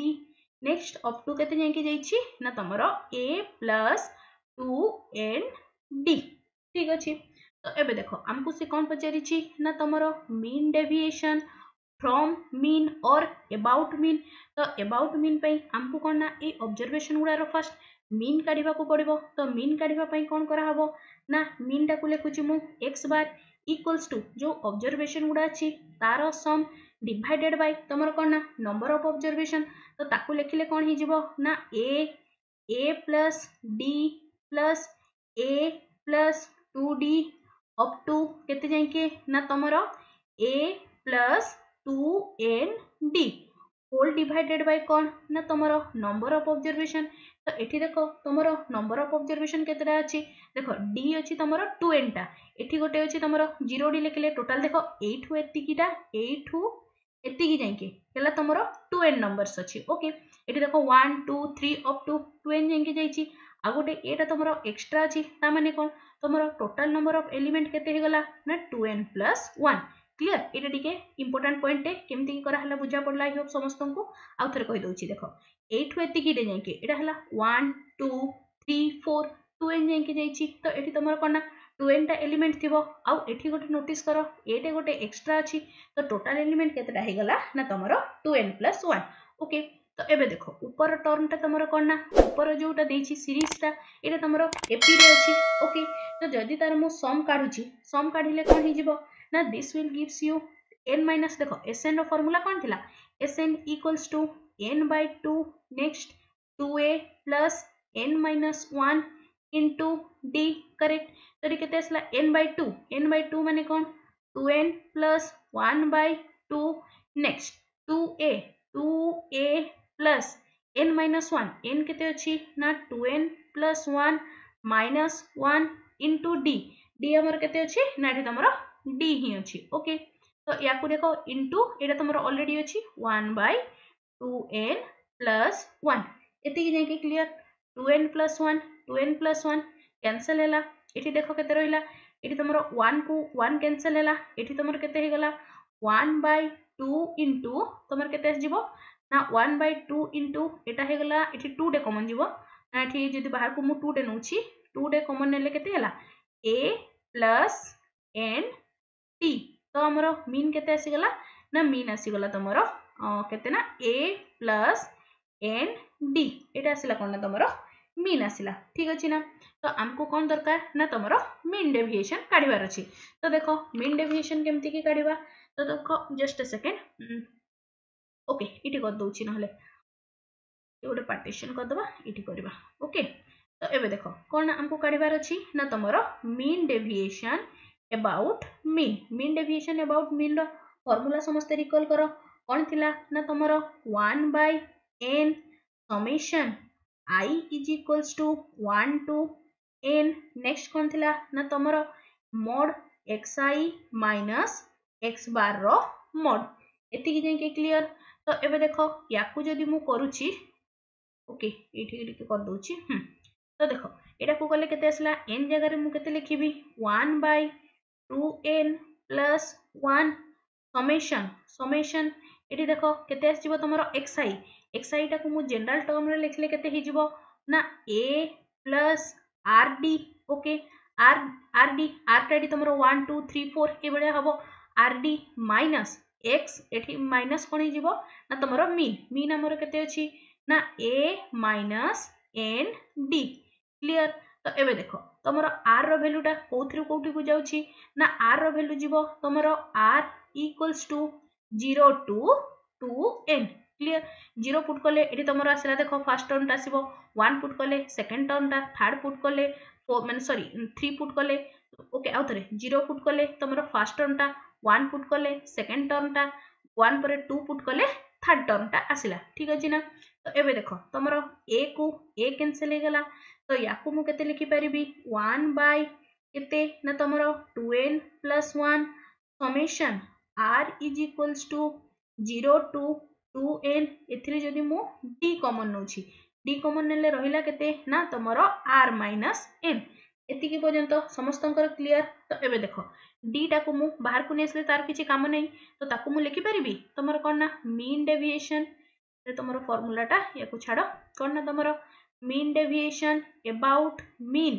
next up to কেতে যাইকি যাইছি না তোমার a প্লাস 2n d ঠিক আছে তো এবে দেখো আমাকে সে কোন পচারিছি না তোমার মিন ডেভিয়েশন फ्रॉम मीन और एबाउट मीन ତ ଏବାଉଟ୍ ମିନ୍ ପାଇଁ ଆମକୁ କ'ଣ ନା ଏଇ ଅବଜର୍ଭେସନ୍ ଗୁଡ଼ାର ଫାର୍ଷ୍ଟ ମିନ୍ କାଢ଼ିବାକୁ ପଡ଼ିବ ତ ମିନ୍ କାଢ଼ିବା ପାଇଁ କ'ଣ କରାହେବ ନା ମିନ୍ଟାକୁ ଲେଖୁଛି ମୁଁ ଏକ୍ସ ବାର୍ ଇକ୍ୱାଲ୍ସ ଟୁ ଯେଉଁ ଅବଜର୍ଭେସନ୍ ଗୁଡ଼ା ଅଛି ତାର ସମ୍ ଡିଭାଇଡେଡ୍ ବାଇ ତୁମର କ'ଣ ନା ନମ୍ବର ଅଫ୍ ଅବଜର୍ଭେସନ୍ ତ ତାକୁ ଲେଖିଲେ କ'ଣ ହେଇଯିବ ନା a a plus d plus A plus two d up to କେତେ ଯାଇକି ନା ତୁମର a plus two n d whole divided by કોણ ના તમારો નંબર ଅଫ୍ ଅବଜର୍ଭେସନ୍ ତ ଏଠି ଦେଖ তোমার নম্বর অফ অবজরভেশন কেতটা আছে দেখ ডি অছি তোমার টু এনটা এটি গোটে অছি তোমার জিরো ডি লিখলে টোটাল দেখ এইটু এতিকিটা এইটু এতিকি যাইকে হল তোমার টু এন নম্বরস অছি ওকে এটি দেখ one two three up to two n যাইকে যাইছি ଆଉ ଗୋଟେ ଏଇଟା ତମର ଏକ୍ସଟ୍ରା ଅଛି ତା ମାନେ କ'ଣ ତମର ଟୋଟାଲ ନମ୍ବର ଅଫ୍ ଏଲିମେଣ୍ଟ କେତେ ହେଇଗଲା ନା two n plus one clear এটা টিকে ইম্পর্টাট পয়েন্টটে কেমিতি করা হল বুঝা পড়লা আই হোপ সমস্তଙ୍କୁ ଆଉ ଥରେ କହି ଦଉଛି ଦେଖ ଏଇଠୁ ଏତିକିଟେ ଯାଇକି ଏଇଟା ହେଲା one two three four two n যাইকি যাইছি তো এটি তোমার কোণ না টু এনটা এলিমেন্ট থিব আউ এটি গোটে নোটিস কর এটা গোটে এক্সট্রা আছে তো টোটাল এলিমেন্ট কেতটা হয়েগলা না তোমার two n plus one okay তো এবে দেখো উপর টর্মটা তোমার কোণ না উপর যেটা দিয়েছি সিরিজটা এটা তোমার এপিরে আছে ওকে তো যদি তার মু সম কাঢ়ুছি সম কাঢ়িলে কোণ হয়ে যাব Now this will gives you n minus देखो Sn रो formula कौन थिला Sn equals to n by 2 next 2a plus n minus 1 into d correct तो ये कहते हैं n by 2 n by 2 मैंने कौन 2n plus 1 by 2 next 2a 2a plus n minus 1 n कहते हैं अच्छी ना 2n plus 1 minus 1 into d d हमारे कहते हैं अच्छी ना ये तुम्हारा डी ही अच्छी ओके तो या देख इन ये यहाँ तुम्हारा अलरेडी अच्छी one by two n plus वाक जाए clear two n plus one to n plus one cancel है देख के रहा ये तुम वन को वन कैनसल है तुम कतला वन बै टू इंटु तुम के ना वन बै टू इंटु यटा हो गला ये टू डे कमन जीव ना ये जी बाहर को मुझे टू डे नौ टू डे कमन ने ए प्लस एन टी तो आमर मीन के मीन आसीगला तुम के ए प्लस एन डी ये आसला कौन ना तुम मीन आसला ठीक अच्छे ना तो आमको कौन दरकार ना तुम मीन डेभिएसन काढ़ार तो देख मीन डेभिएसन केमती काढ़ा तो देख जस्ट ए सेकेंड ओके ये करदे ना गोटे पार्टेसन करदे ये करवा तो ये देख कौन आमको काढ़ार तुम mean deviation about mean mean deviation about mean ର ଫର୍ମୁଲା ସମସ୍ତେ ରିକଲ୍ କର କ'ଣ ଥିଲା ନା ତମର one by n summation i is equals to one to n next କ'ଣ ଥିଲା ନା ତମର mod x i minus x ବାର୍ର ମଡ୍ ଏତିକି ଯାଇକି କ୍ଲିଅର ତ ଏବେ ଦେଖ ୟାକୁ ଯଦି ମୁଁ କରୁଛି ଓକେ ଏଇଠିକି ଟିକେ କରିଦେଉଛି ତ ଦେଖ ଏଇଟାକୁ କଲେ କେତେ ଆସିଲା ଏନ୍ ଜାଗାରେ ମୁଁ କେତେ ଲେଖିବି one by 2n plus 1 summation summation এটি দেখো কেতে আসিব তোমার xi xi টাকু মু জেনারেল টার্ম রে লিখলে কেতে হি যিব না a plus rd okay r rd r টা এটি তোমার 1 2 3 4 এই ভাবে হবো rd মাইনাস x এটি মাইনাস কোন হই যিব না তোমার মিন মিন আমার কেতে আছে না a মাইনাস nd ক্লিয়ার তো এবে দেখো তোমার আর র ভ্যালুটা কোথাও কোটিকু যাচ্ছি না আর র ভ্যালু যাব তোমার r equals to zero to two n clear zero put কলে এটি তোমার আসলা দেখো ফার্স্ট টর্মটা আসব ওয়ান পুট কলে সেকেন্ড টর্মটা থার্ড পুট কলে মানে সরি থ্রি পুট কলে ওকে আউ থরে জিরো পুট কলে তোমার ফার্স্ট টর্মটা ওয়ান পুট কলে সেকেন্ড টর্মটা ওয়ান পরে টু পুট কলে থার্ড টর্মটা আসলা ঠিক আছে না তো এবে দেখো তোমার এ কু এ ক্যানসেল হয়ে গলা તો યાકુ ମୁଁ କେତେ ଲେଖିପାରିବି ୱାନ୍ બાય କେତେ ନା તમારો twelve plus one summation r is equals to zero to two n ଏଥିରେ ଯଦି ମୁଁ ଡି କମନ୍ ନେଉଛି ଡି କମନ୍ ନେଲେ ରହିଲା କେତେ ନା ତମର ଆର୍ ମାଇନସ୍ ଏନ୍ ଏତିକି ପର୍ଯ୍ୟନ୍ତ ସମସ୍ତଙ୍କର କ୍ଲିଅର ତ ଏବେ ଦେଖ ଡିଟାକୁ ମୁଁ ବାହାରକୁ ନେଇ ଆସିଲେ ତାର କିଛି କାମ ନାହିଁ ତ ତାକୁ ମୁଁ ଲେଖିପାରିବି ତମର କ'ଣ ନା ମିନ୍ ଡେଭିଏସନ୍ ତମର ଫର୍ମୁଲାଟା ୟାକୁ ଛାଡ଼ କ'ଣ ନା ତମର mean deviation about mean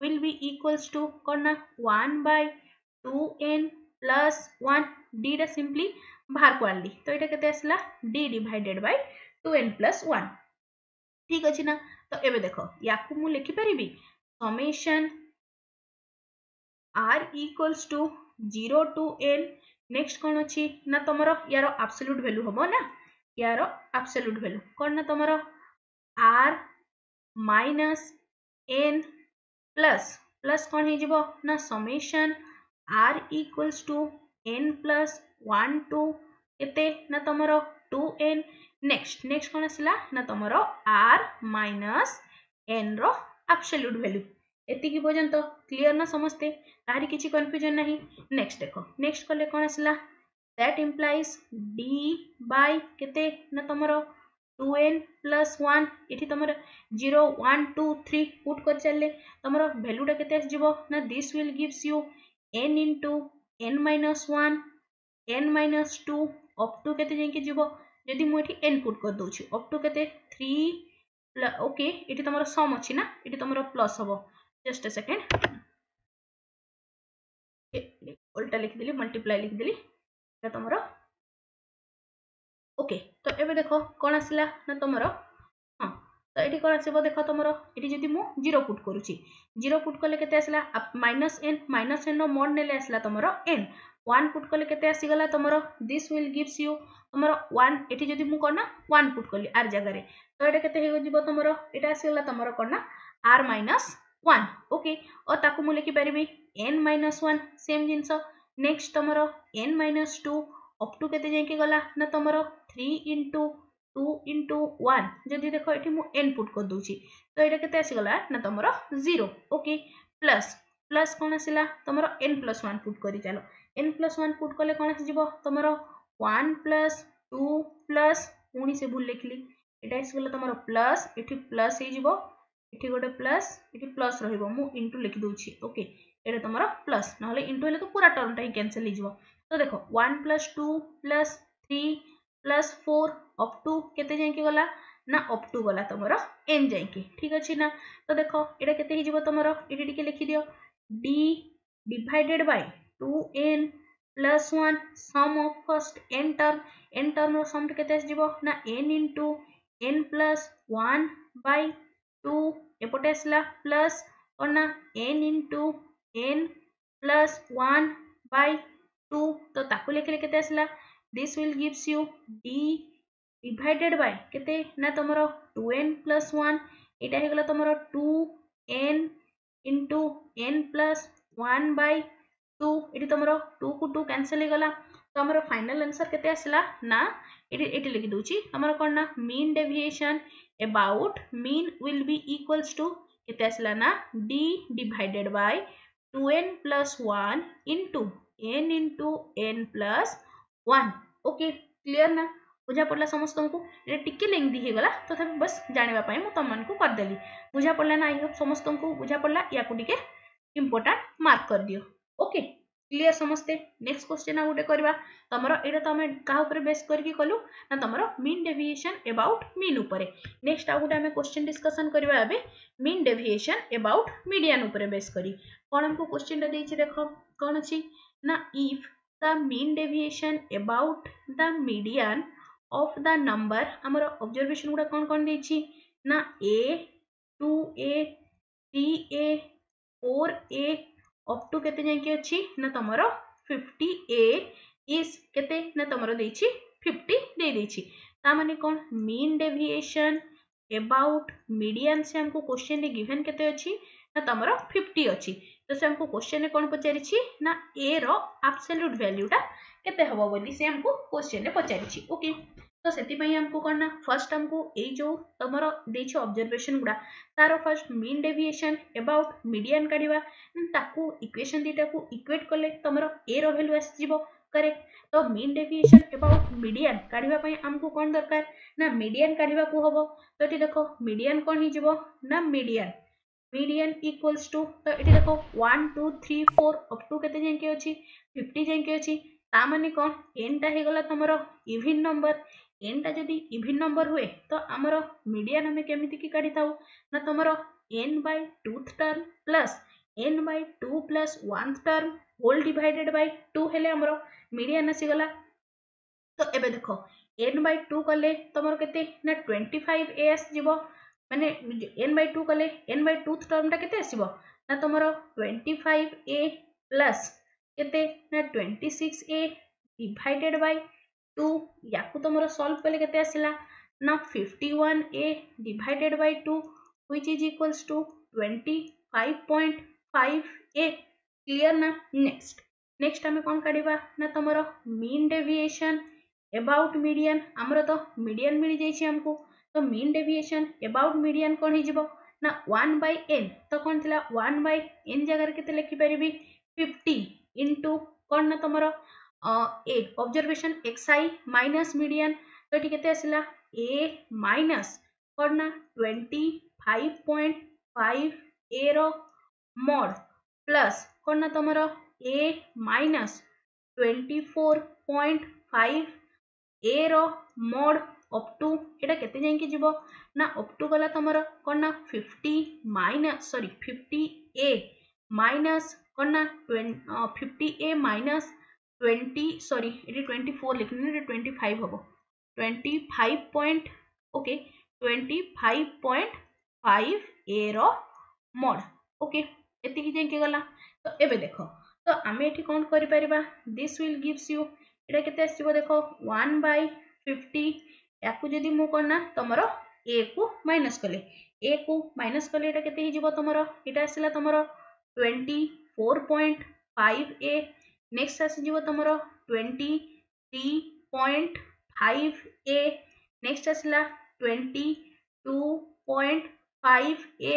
will be equals to करना 1 by 2n plus 1 d टा simply bar को So it is कैसे d divided by 2n plus 1 ठीक अच्छे ना तो एबे देखो या मु लिखि परिबी summation r equals to 0 to n next कौन अच्छी ना तुम यार absolute value हम ना यार absolute value कौन ना तुम r minus n plus plus कौन हो ना summation r equals to n plus one to के ना तुम टू एन नेक्स्ट नेक्स्ट कौन आसला ना तुम r minus n absolute value ଏତିକି ପର୍ଯ୍ୟନ୍ତ କ୍ଲିଅର୍ ନା ସମସ୍ତେ କାହାରି କିଛି କନଫ୍ୟୁଜନ୍ ନାହିଁ ନେକ୍ସଟ ଦେଖ ନେକ୍ସଟ କଲେ କ'ଣ ଆସିଲା ଦ୍ୟାଟ୍ ଇମ୍ପ୍ଲାଇଜ୍ ଡି ବାଇ କେତେ ନା ତୁମର ટુ પ્લસ વન એથી તમારે zero one two three put કરી ચાલે તમારો ભેલ્યુટા કેતે આસଯିବ ના this will gives you n into n minus one n minus two up to કેતે જઈକି ଯିବ ଯଦି ମୁଁ ଏଠି ଏନ୍ ପୁଟ୍ କରିଦେଉଛି ଅପ୍ ଟୁ କେତେ ଥ୍ରୀ ଓକେ ଏଠି ତମର ସମ୍ ଅଛି ନା ଏଠି ତମର ପ୍ଲସ୍ ହବ ଜଷ୍ଟ ଏ ସେକେଣ୍ଡ ଓଲଟା ଲେଖିଦେଲି ମଲ୍ଟିପ୍ଲାଏ ଲେଖିଦେଲି ଏଇଟା ତମର ওকে তো এবে দেখো কোণ আসিলা না তোমার হ্যাঁ তো এটি কোণ আসব দেখো তোমার এটি যদি মু জিরো পুট করুছি জিরো পুট কলে কেতে আসিলা minus n minus n mod নেলে আসিলা তোমার এন ওয়ান পুট কলে কেতে আসিগলা তোমার দিস উইল গিভস ইউ তোমার ওয়ান এটি যদি মু কোণ না ওয়ান পুট কলি আর জায়গায় তো এটা কেতে হয়ে যাব তোমার এটা আসিগলা তোমার কোণ না আর মাইনাস ওয়ান ওকে ও তাকে মু লিখিপারি এন মাইনাস ওয়ান সেম জিনিস নেক্সট তোমার n minus two up to কেতে যাই গলা না তোমার three into two into one যদি দেখ এটি মু এন পুট করদি তো এটা কেতে আসিগলা না তোমার জিরো ওকে প্লস প্লস কোণ আসিলা তোমার এন প্লস ওয়ান পুট করে চাল এন প্লস ওয়ান পুট কলে কোণ আসিযোগ তোমার ওয়ান প্লস টু প্লস পুঁ সে ভুল লেখিলি এটা আসিগলা তোমার প্লস এটি প্লস হয়ে এটি গোটে প্লস এটি প্লস রহব মু ইন্টু লিখি দেছি ওকে এটা তোমার প্লস নহলে ইন্টু হলে তো পুরা টর্মটা হি ক্যানসেল হয়ে तो देखो one plus two plus three plus four up to के गला ना अफ टू गला तुम एन जाइए ठीक अच्छे ना तो देख ये तुम ये टी लिखिदि d divided by two n plus one sum of first n term n term रम के ना n into n plus one by two एपटे आसला प्लस और ना n into n plus one by two तो ताकू लिखिले केते आसला this will gives you d divided by केते ना तमरो 2n 1 एटा हे गेला तमरो 2n n 1 बाय 2 एटी तमरो 2 को 2 कैंसिल हो गला तो हमरो फाइनल आंसर केते आसला ना एटी एटी लिख दोची हमरो कोन ना mean deviation about mean will be equals to केते आसला ना d divided by 2n 1 n into n plus 1 okay clear ना बुझा पड़ा समस्त को टी लेंदी होगा तथा तो बस जानापी मुझे तुमको करदेली बुझा पड़ा ना समस्त को बुझा पड़ा या इम्पोर्टाट मार्क कर दियो ओके क्लीयर समस्ते नेक्स्ट क्वेश्चन आगे गोटे करवा तुम यहाँ तुम क्या बेस करके ना तुम मीन डेभिएसन एबाउट मीन उपर नेक्स्ट आ गोटे क्वेश्चन डिस्कसन करवा मीन डेभिएसन एबाउट मीडियान उपर बेस करी क्वेश्चन देख कौन अच्छी Now, if the mean deviation about the median of the number আমার observation গুড়া কোন কোন দেইছি না a 2a 3a 4a up to কেতে যাই কি আছে না তোমার 50a is কেতে না তোমার দেইছি 50 দেই দেইছি তা মানে কোন mean deviation about median से हमको क्वेश्चन रे गिवन केते अछि ना तमरो 50 अछि ତ ସେ ଆମକୁ କୋଶ୍ଚିନ୍ରେ କ'ଣ ପଚାରିଛି ନା ଏ ର ଆବସଲ୍ୟୁଟ୍ ଭ୍ୟାଲ୍ୟୁଟା କେତେ ହେବ ବୋଲି ସେ ଆମକୁ କୋଶ୍ଚିନ୍ରେ ପଚାରିଛି ଓକେ ତ ସେଥିପାଇଁ ଆମକୁ କ'ଣ ନା ଫାର୍ଷ୍ଟ ଆମକୁ ଏଇ ଯେଉଁ ତମର ଦେଇଛି ଅବଜର୍ଭେସନ୍ ଗୁଡ଼ା ତାର first mean deviation about median କାଢ଼ିବା ତାକୁ ଇକ୍ୱେସନ୍ ଦୁଇଟାକୁ ଇକ୍ୱେଟ୍ କଲେ ତମର ଏ ର ଭ୍ୟାଲ୍ୟୁ ଆସିଯିବ କରେକ୍ଟ ତ ମିନ୍ ଡେଭିଏସନ୍ ଏବାଉଟ୍ ମିଡ଼ିଆନ୍ କାଢ଼ିବା ପାଇଁ ଆମକୁ କ'ଣ ଦରକାର ନା ମିଡ଼ିଆନ୍ କାଢ଼ିବାକୁ ହେବ ତ ଏଠି ଦେଖ ମିଡ଼ିଆନ୍ କ'ଣ ହେଇଯିବ ନା ମିଡ଼ିଆନ୍ median equals to तो one two three four up to कितने टू के जाए अच्छी फिफ्टी जाए ची तामने कौन हमारो even number n टा जो दी even number हुए तो हमें क्या मिलती की कड़ी था ना two term plus n by two plus one term whole divided by two है ले हमारो median ना सी गला तो एबे देख एन बै टू कले कितने ना twenty five as आसज ମାନେ एन ବାଇ ଟୁ କଲେ ଏନ୍ ବାଇ ଟୁ ଟର୍ମଟା କେତେ ଆସିବ ନା ତୁମର ଟ୍ୱେଣ୍ଟି ଫାଇଭ୍ ଏ ପ୍ଲସ୍ କେତେ ନା ଟ୍ୱେଣ୍ଟି ସିକ୍ସ ଏ ଡିଭାଇଡେଡ଼୍ ବାଇ ଟୁ ୟାକୁ ତୁମର ସଲ୍ଭ ना फिफ्टी वन ए divided by two which is equals to twenty five point five ए क्लीयर ना नेक्स्ट नेक्स्ट आम कौन काढ़ा ना तुम मीन डेविएसन अबाउट मीडियन आमर तो मीडियन मिल जाइए आमको ତ ମିନ୍ ଡେଭିଏସନ୍ ଏବାଉଟ୍ ମିଡ଼ିଆନ୍ କ'ଣ ହେଇଯିବ ନା ୱାନ୍ ବାଇ ଏନ୍ ତ କ'ଣ ଥିଲା ୱାନ୍ ବାଇ ଏନ୍ ଜାଗାରେ କେତେ ଲେଖିପାରିବି ଫିଫ୍ଟି ଇନ୍ଟୁ କ'ଣ ନା ତୁମର observation x i minus median ତ ଏଠି କେତେ ଆସିଲା ଏ ମାଇନସ୍ କ'ଣ ନା ଟ୍ୱେଣ୍ଟି ଫାଇଭ୍ ପଏଣ୍ଟ ଫାଇଭ୍ ଏର ମଡ୍ ପ୍ଲସ୍ କ'ଣ ନା ତୁମର ଏ minus twenty four point five ଏର ମଡ୍ ଅପ୍ ଟୁ ଏଇଟା କେତେ ଯାଇକି ଯିବ ନା ଅପ୍ ଟୁ ଗଲା ତୁମର କ'ଣ ନା ଫିଫ୍ଟି ମାଇନସ୍ ସରି ଫିଫ୍ଟି ଏ ମାଇନସ୍ କ'ଣ ନା ଫିଫ୍ଟି ଏ ମାଇନସ୍ ଟ୍ୱେଣ୍ଟି ସରି ଏଠି ଟ୍ୱେଣ୍ଟି ଫୋର୍ ଲେଖିନି ଏଠି ଟ୍ୱେଣ୍ଟି ଫାଇଭ୍ ହେବ twenty five point okay twenty five point five ଏର ମଡ୍ ଓକେ ଏତିକି ଯାଇକି ଗଲା ତ ଏବେ ଦେଖ ତ ଆମେ ଏଠି କ'ଣ କରିପାରିବା ଦିସ୍ ୱିଲ୍ ଗିଭ୍ସ ୟୁ ଏଇଟା କେତେ ଆସିବ ଦେଖ ୱାନ୍ ବାଇ ଫିଫ୍ଟି ୟାକୁ ଯଦି ମୁଁ କ'ଣ ନା ତୁମର ଏକୁ ମାଇନସ୍ କଲେ ଏକୁ ମାଇନସ୍ କଲେ ଏଇଟା କେତେ ହେଇଯିବ ତୁମର ଏଇଟା ଆସିଲା ତୁମର ଟ୍ୱେଣ୍ଟି ଫୋର୍ ପଏଣ୍ଟ ଫାଇଭ୍ ଏ ନେକ୍ସଟ ଆସିଯିବ ତୁମର ଟ୍ୱେଣ୍ଟି ଥ୍ରୀ ପଏଣ୍ଟ ଫାଇଭ୍ ଏ ନେକ୍ସଟ ଆସିଲା ଟ୍ୱେଣ୍ଟି ଟୁ ପଏଣ୍ଟ ଫାଇଭ୍ ଏ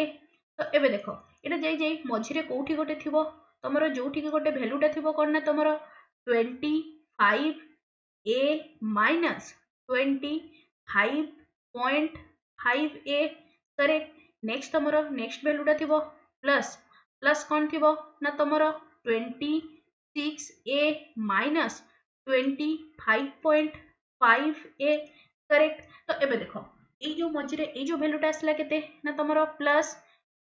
ତ ଏବେ ଦେଖ এটা যাই যাই মঝিরে কোটি গোটে থিব তোমার যোউঠিকি গোটে ভ্যালুটা থিব কোন না তোমার 25 a মাইনাস ए करे नेक्स्ट तुम नेक्स्ट वैल्यू थी प्लस प्लस कौन थी ना तुम ट्वेंटी सिक्स ए minus twenty five point five ए करेक्ट तो ये देख ये मझे ये भैल्यूटा आसला के तुम plus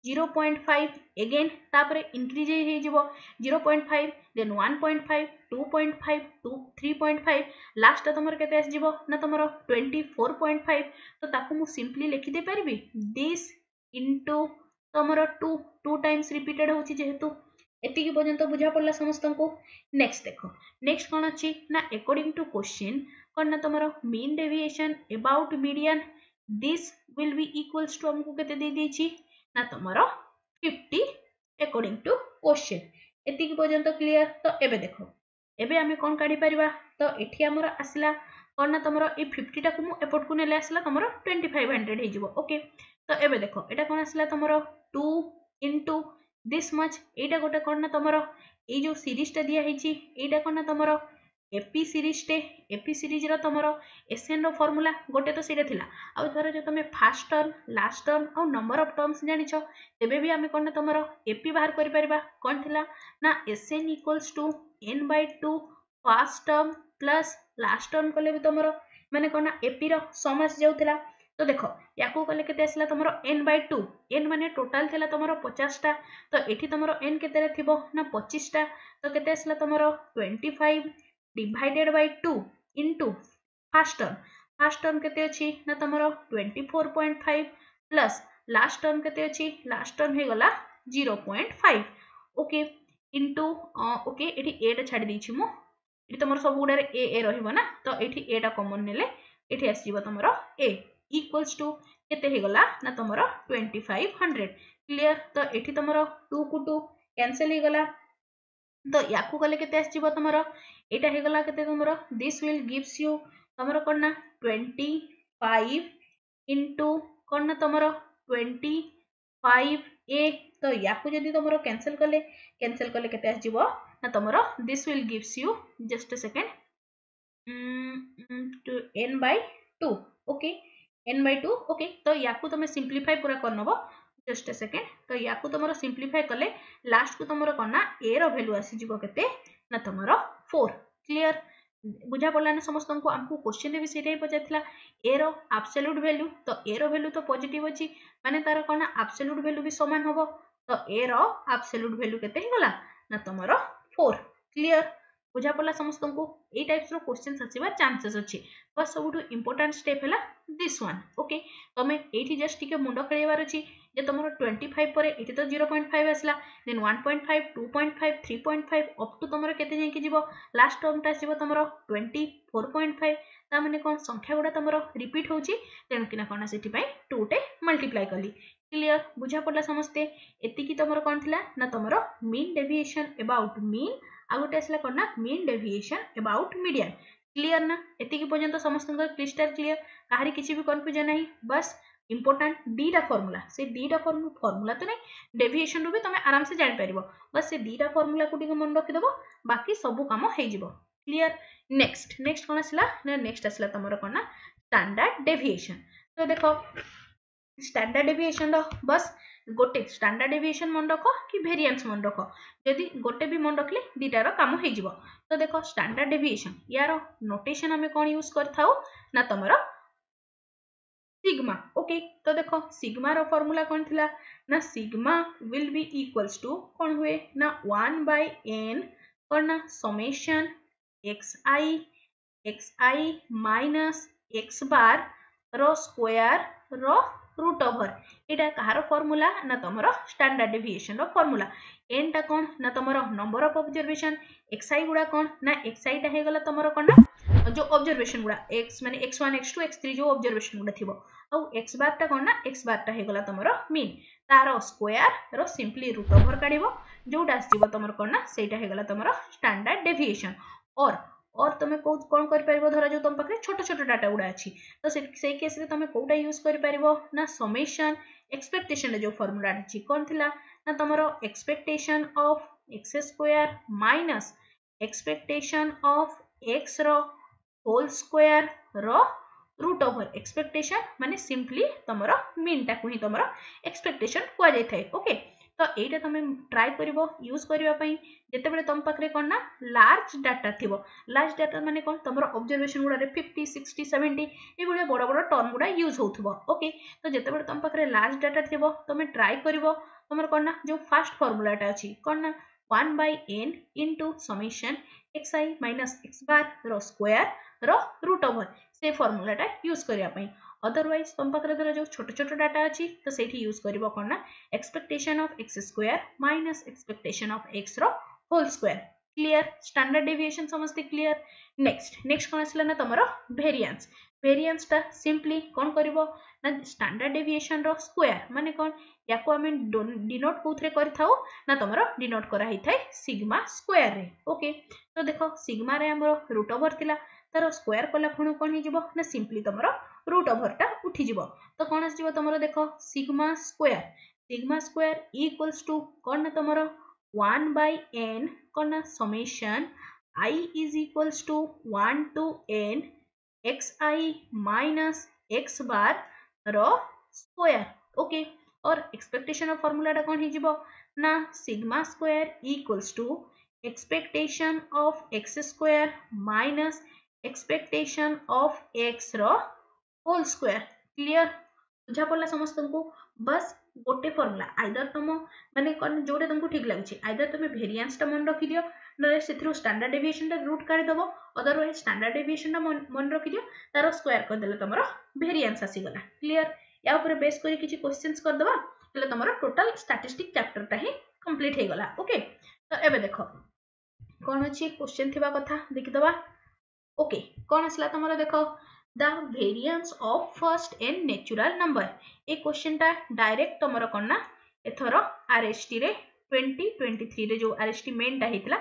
zero point five again तापर इनक्रीज हो zero point five then one point five two point five two three point five last तुम के ना तुम ट्वेंटी फोर पॉइंट फाइव तो ताको मुझे सिंपली लिखिदे पारि दिस् इंटू तुम टू टू टाइम्स रिपीटेड हो जेहेतु एति पर्यंत बुझा पड़ा समस्त को नेक्स्ट देख नेक्स्ट कौन अच्छी ना अकॉर्डिंग टू क्वेश्चन कौन ना तुम mean deviation about median this will be equals to आमको के ନା ତମର ଫିଫ୍ଟି ଏକର୍ଡିଂ ଟୁ କୋଶ୍ଚିନ୍ ଏତିକି ପର୍ଯ୍ୟନ୍ତ କ୍ଲିଅର ତ ଏବେ ଦେଖ ଏବେ ଆମେ କ'ଣ କାଢ଼ିପାରିବା ତ ଏଠି ଆମର ଆସିଲା କ'ଣ ନା ତମର ଏଇ ଫିଫ୍ଟିଟାକୁ ମୁଁ ଏପଟକୁ ନେଲେ ଆସିଲା ତମର ଟ୍ୱେଣ୍ଟି ଫାଇଭ୍ ହଣ୍ଡ୍ରେଡ଼ ହେଇଯିବ ଓକେ ତ ଏବେ ଦେଖ ଏଇଟା କ'ଣ ଆସିଲା ତମର ଟୁ ଇଣ୍ଟୁ ଦିସ୍ ମଚ୍ ଏଇଟା ଗୋଟେ କ'ଣ ନା ତମର ଏଇ ଯେଉଁ ସିରିଜଟା ଦିଆହେଇଛି ଏଇଟା କ'ଣ ନା ତମର এপি সিরিজটে এপি সিরিজর তোমার এসএনর ফর্মুলা গোটে তো সেইটা লা আর যে তুমি ফার্স্ট টর্ম লাস্ট টর্ম আউ নম্বর অফ টর্মস জাঁচ তেবে বি আমি কোণ তোমার এপি বাহার করে পারা কোণ লা না s n equals to n by two first term plus last term কলে বি তোমার মানে কোণ না এপির সম আসি যাওয়া তো দেখ ইয়াকু কলে কেতে আসলা তোমার এন বাই টু এন মানে টোটাল লা তোমার পচাশটা তো এটি তোমার এন কেতে থিব না পঁচিশটা তো কেতে আসলা তোমার twenty five divided by 2 into first term first term કેતે ଅଛି ନା ତମର 24.5 plus last term କେତେ ଅଛି last term ହେଇଗଲା 0.5 ओके into ओके ଏଠି a ଟା ଛାଡି ଦେଇଛି ମୁଁ ଏଠି ତମର ସବୁ ଗୁଡାରେ a a ରହିବ ନା ତ ଏଠି a ଟା କମନ ନେଲେ ଏଠି ଆସିଯିବ ତମର a equals to କେତେ ହେଇଗଲା ନା ତମର 2500 क्लियर ତ ଏଠି ତମର 2 କୁ 2 କ୍ୟାନସେଲ ହେଇଗଲା ତ ୟାକୁ ଗଲେ କେତେ ଆସିଯିବ ତମର এটা ହେଇଗଲା କେତେ ତୁମର ଦିସ୍ ୱିଲ୍ ଗିଭ୍ସ ୟୁ ତୁମର କ'ଣ ନା ଟ୍ୱେଣ୍ଟି ଫାଇଭ ଇଣ୍ଟୁ କ'ଣ ନା ତୁମର ଟ୍ୱେଣ୍ଟି ଫାଇଭ ଏ ତ ୟାକୁ ଯଦି ତୁମର କ୍ୟାନସେଲ୍ କଲେ କ୍ୟାନସେଲ୍ କଲେ କେତେ ଆସିଯିବ ନା ତୁମର this will gives you just second n by two okay n by two okay तो या तुम सीम्प्लीफाए पूरा करनब जस्ट ए सेकेंड तो या तुम सीम्प्लीफाए कले लास्ट को तुम कना ए रैल्यू आसीज के तुम ଫୋର୍ କ୍ଲିଅର ବୁଝାପଡ଼ିଲାନା ସମସ୍ତଙ୍କୁ ଆମକୁ କୋଶ୍ଚିନ୍ରେ ବି ସେଇଟା ହିଁ ପଚାରିଥିଲା ଏର ଆବସଲ୍ୟୁଟ୍ ଭ୍ୟାଲ୍ୟୁ ତ ଏର ଭ୍ୟାଲ୍ୟୁ ତ ପଜିଟିଭ୍ ଅଛି ମାନେ ତାର କ'ଣ ଆବସଲ୍ୟୁଟ୍ ଭ୍ୟାଲ୍ୟୁ ବି ସମାନ ହେବ ତ ଏର ଆବସଲ୍ୟୁଟ୍ ଭ୍ୟାଲ୍ୟୁ କେତେ ହେଇଗଲା ନା ତମର ଫୋର୍ କ୍ଲିଅର ବୁଝାପଡ଼ିଲା ସମସ୍ତଙ୍କୁ ଏଇ ଟାଇପ୍ସର କୋଶ୍ଚିନ୍ସ ଆସିବା ଚାନ୍ସେସ୍ ଅଛି ବାସ୍ ସବୁଠୁ ଇମ୍ପୋର୍ଟାଣ୍ଟ ଷ୍ଟେପ୍ ହେଲା ଦିସ୍ ୱାନ୍ ଓକେ ତମେ ଏଇଠି ଜଷ୍ଟ ଟିକେ ମୁଣ୍ଡ ଖେଳେଇବାର ଅଛି ये तुम ट्वेंटी फाइव पर ये तो जीरो पॉइंट फाइव आसला then one point five two point five three point five up to तुम के लास्ट टर्मटा आसो तुम ट्वेंटी फोर पॉइंट फाइव ତା ମାନେ କ'ଣ ସଂଖ୍ୟା ଗୁଡ଼ା ତୁମର ରିପିଟ୍ ହେଉଛି ତେଣୁକିନା କ'ଣ ସେଥିପାଇଁ ଟୁଟେ ମଲ୍ଟିପ୍ଲାଏ କଲି କ୍ଲିଅର୍ ବୁଝା ପଡ଼ିଲା ସମସ୍ତେ ଏତିକି ତୁମର କ'ଣ ଥିଲା ନା ତୁମର ମିନ୍ ଡେଭିଏସନ୍ ଏବାଉଟ୍ ମିନ୍ ଆଉ ଗୋଟେ ଆସିଲା କ'ଣ ନା mean deviation about median clear ନା ଏତିକି ପର୍ଯ୍ୟନ୍ତ ସମସ୍ତଙ୍କର କ୍ରିଷ୍ଟାଲ୍ କ୍ଲିଅର୍ କାହାରି କିଛି ବି କନଫ୍ୟୁଜନ୍ ନାହିଁ ବାସ୍ ইম্পর্ଟାଣ୍ଟ দুইটা ଫର୍ମୁଲା ସେ ଦୁଇଟା ଫର୍ମୁଲା ତ ନାହିଁ ଡେଭିଏସନ୍ ରୁ ବି ତମେ ଆରାମସେ ଜାଣିପାରିବ ବାସ୍ ସେ ଦୁଇଟା ଫର୍ମୁଲାକୁ ଟିକେ ମନେ ରଖିଦେବ ବାକି ସବୁ କାମ ହେଇଯିବ କ୍ଲିଅର ନେକ୍ସଟ ନେକ୍ସଟ କ'ଣ ଆସିଲା ନା ନେକ୍ସଟ ଆସିଲା ତମର କ'ଣ ନା ଷ୍ଟାଣ୍ଡାର୍ଡ ଡେଭିଏସନ୍ ତ ଦେଖ ଷ୍ଟାଣ୍ଡାର୍ଡ ଡେଭିଏସନ୍ର ବାସ୍ ଗୋଟେ ଷ୍ଟାଣ୍ଡାର୍ଡ ଡେଭିଏସନ୍ ମନେ ରଖ କି ଭେରିଆନ୍ସ ମନେ ରଖ ଯଦି ଗୋଟେ ବି ମନେ ରଖିଲେ ଦୁଇଟାର କାମ ହେଇଯିବ ତ ଦେଖ ଷ୍ଟାଣ୍ଡାର୍ଡ ଡେଭିଏସନ୍ ୟାର ନୋଟେସନ୍ ଆମେ କ'ଣ ୟୁଜ୍ କରିଥାଉ ନା ତମର sigma okay to dekho sigma રો formula kon thila na sigma will be equals to kon hue na 1 by n kon na summation xi xi minus x bar x square रो root over eta over formula na formula standard deviation standard formula n ta kon na ना number of observation xi guda kon na xi ta he gala टा kon na जो observation गुड़ा x मैंने x one x two x three जो observation गुड़ा थी आउ x बार कौन ना एक्स बारटा होगा तुम मीन तार स्क्वयर रिंपली रुट ओभर काढ़ जोटा तुम कौन ना सहीटा तुम स्टाडार्ड डेଭିएसन और और तुम कौन कर धर जो तुम पाखे छोट छोट डाटा गुड़ा अच्छी तो से केस तुम कौटा यूज कर ना समेसन एक्सपेक्टेसन जो फर्मुला अच्छी कौन थी ना तुम expectation of x square minus expectation of x र होल स्क्वायर रो रूट ओवर एक्सपेक्टेशन माने सिंपली तुमर मीन टाकू ही तुम एक्सपेक्टेशन कहुई थाए ओके तो यहीटा तुम ट्राए कर यूज करने जिते तुम पाखे कौन ना लार्ज डाटा थी लार्ज डाटा मैंने कौन तुम अब्जर्वेशन गुड़ा फिफ्टी सिक्सटी सेवेन्टी ये बड़ बड़ टर्म गुड़ा यूज होके तो जिते तुम पाखे लार्ज डाटा थी तुम ट्राई कर तुम कौन ना जो फास्ट फर्मुलाटा अच्छी कौन ना one by n into summation x i minus x bar square root over से फर्मूलाटा यूज करने अदरवैज तुम पाखे जो छोटे छोटे डाटा अच्छी तो से यूज कर कौन ना expectation of x square minus expectation of x रोल स्क्वयर क्लीयर स्टाणार्ड डेविएसन समस्ते क्लीयर नेक्स्ट नेक्स्ट कौन आसाना तुम भेरियांस ভেরিয়ান্সটা ସିମ୍ପଲି କ'ଣ କରିବ ନା ଷ୍ଟାଣ୍ଡାର୍ଡ ଡେଭିଏସନର ସ୍କୋୟାର ମାନେ କ'ଣ ୟାକୁ ଆମେ ଡିନୋଟ୍ କେଉଁଥିରେ କରିଥାଉ ନା ତମର ଡିନୋଟ୍ କରାହେଇଥାଏ ସିଗ୍ମା ସ୍କୋୟାରରେ ଓକେ ତ ଦେଖ ସିଗ୍ମାରେ ଆମର ରୁଟ୍ ଓଭର ଥିଲା ତାର ସ୍କୋୟାର କଲା ଖୁଣୁ କ'ଣ ହେଇଯିବ ନା ସିମ୍ପଲି ତମର ରୁଟ୍ ଓଭରଟା ଉଠିଯିବ ତ କ'ଣ ଆସିଯିବ ତମର ଦେଖ sigma square sigma square equals to କ'ଣ ନା ତମର ওয়ান বাই এন কনা summation i is equals to one to n x i minus x bar square okay और एक्सपेक्टेशन फर्मुलाटा कौन हो ना sigma square equals to expectation of x square minus expectation of x रोल square clear बुझा पड़ा समस्त को बस गोटे फर्मुला आईदर तुम मैंने कौन जोटा तुमको ठीक लगुच आईदर तुम भेरियसटा मन रखीद ନହେଲେ ସେଥିରୁ ଷ୍ଟାଣ୍ଡାର୍ଡ ଡେଭିଏସନଟା ରୁଟ୍ କାଢ଼ିଦେବ ଅଦରୱାଇଜ ଷ୍ଟାଣ୍ଡାର୍ଡ ଡେଭିଏସନଟା ମନେ ରଖିଦିଅ ତାର ସ୍କୋୟାର କରିଦେଲେ ତମର ଭେରିଆନ୍ସ ଆସିଗଲା କ୍ଲିଅର ୟା ଉପରେ ବେସ୍ କରି କିଛି କ୍ୱେଶ୍ଚିନ୍ସ କରିଦେବା ହେଲେ ତମର ଟୋଟାଲ ଷ୍ଟାଟିଷ୍ଟିକ୍ ଚାପ୍ଟରଟା ହିଁ କମ୍ପ୍ଲିଟ୍ ହେଇଗଲା ଓକେ ତ ଏବେ ଦେଖ କ'ଣ ଅଛି କ୍ୱେଶ୍ଚିନ୍ ଥିବା କଥା ଦେଖିଦେବା ଓକେ କ'ଣ ଆସିଲା ତମର ଦେଖ the variance of first n natural number ଏ କ୍ୱେଶ୍ଚିନ୍ଟା ଡାଇରେକ୍ଟ ତମର କ'ଣ ନା ଏଥର ଆର୍ଏସ୍ଟିରେ ଟ୍ୱେଣ୍ଟି ଟ୍ୱେଣ୍ଟି ଥ୍ରୀରେ ଯେଉଁ ଆର୍ ଏସ୍ ଟି ମେନ୍ଟା ହେଇଥିଲା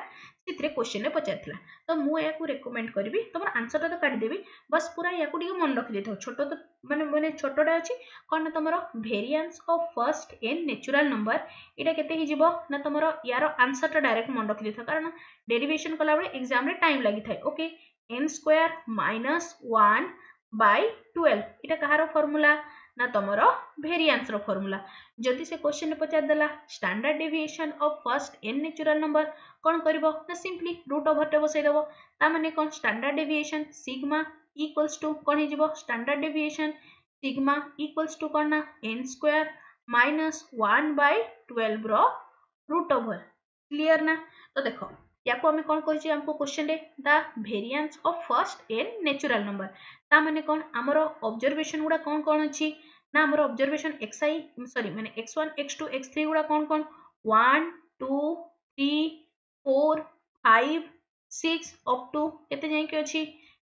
ସେଥିରେ କୋଶ୍ଚିନ୍ରେ ପଚାରିଥିଲା ତ ମୁଁ ଏହାକୁ ରେକମେଣ୍ଡ କରିବି ତମର ଆନ୍ସର୍ଟା ତ କାଢ଼ିଦେବି ବସ୍ ପୁରା ୟାକୁ ଟିକେ ମନେ ରଖିଦେଇଥାଉ ଛୋଟ ତ ମାନେ ମାନେ ଛୋଟଟା ଅଛି କ'ଣ ତମର variance of first n natural number ଏଇଟା କେତେ ହେଇଯିବ ନା ତମର ୟାର ଆନ୍ସର୍ଟା ଡାଇରେକ୍ଟ ମନେ ରଖିଦେଇଥାଉ କାରଣ ଡେରିଭେସନ୍ କଲାବେଳେ ଏକ୍ଜାମ୍ରେ ଟାଇମ୍ ଲାଗିଥାଏ okay n square minus one by twelve ଏଇଟା କାହାର ଫର୍ମୁଲା ନା ତମର ଭେରିଆନ୍ସର ଫର୍ମୁଲା ଯଦି ସେ କ୍ୱେଶ୍ଚିନ୍ ପଚାରିଦେଲା standard deviation of first n natural number କ'ଣ କରିବ ନା ସିମ୍ପଲି ରୁଟ୍ ଓଭର୍ଟେ ବସାଇଦେବ ତା ମାନେ କ'ଣ standard deviation sigma equals to କ'ଣ ହେଇଯିବ standard deviation sigma equals to କ'ଣ ନା n square minus one by ଟୁଏଲ୍ଭର ରୁଟ୍ ଓଭର୍ କ୍ଲିଅର୍ ନା ତ ଦେଖ ইয়াকু আমি কোণ কইছি আমকু কোশ্চেনরে the variance of first n natural number তা মানে কোণ আমার অবজরভেশন গুড়া কোণ কোণ অছি ना आमर अब्जर्वेशन एक्स आई सरी मैंने x one x two x three गुड़ा कौन कौन one two three four five six up to केते जाइके अछि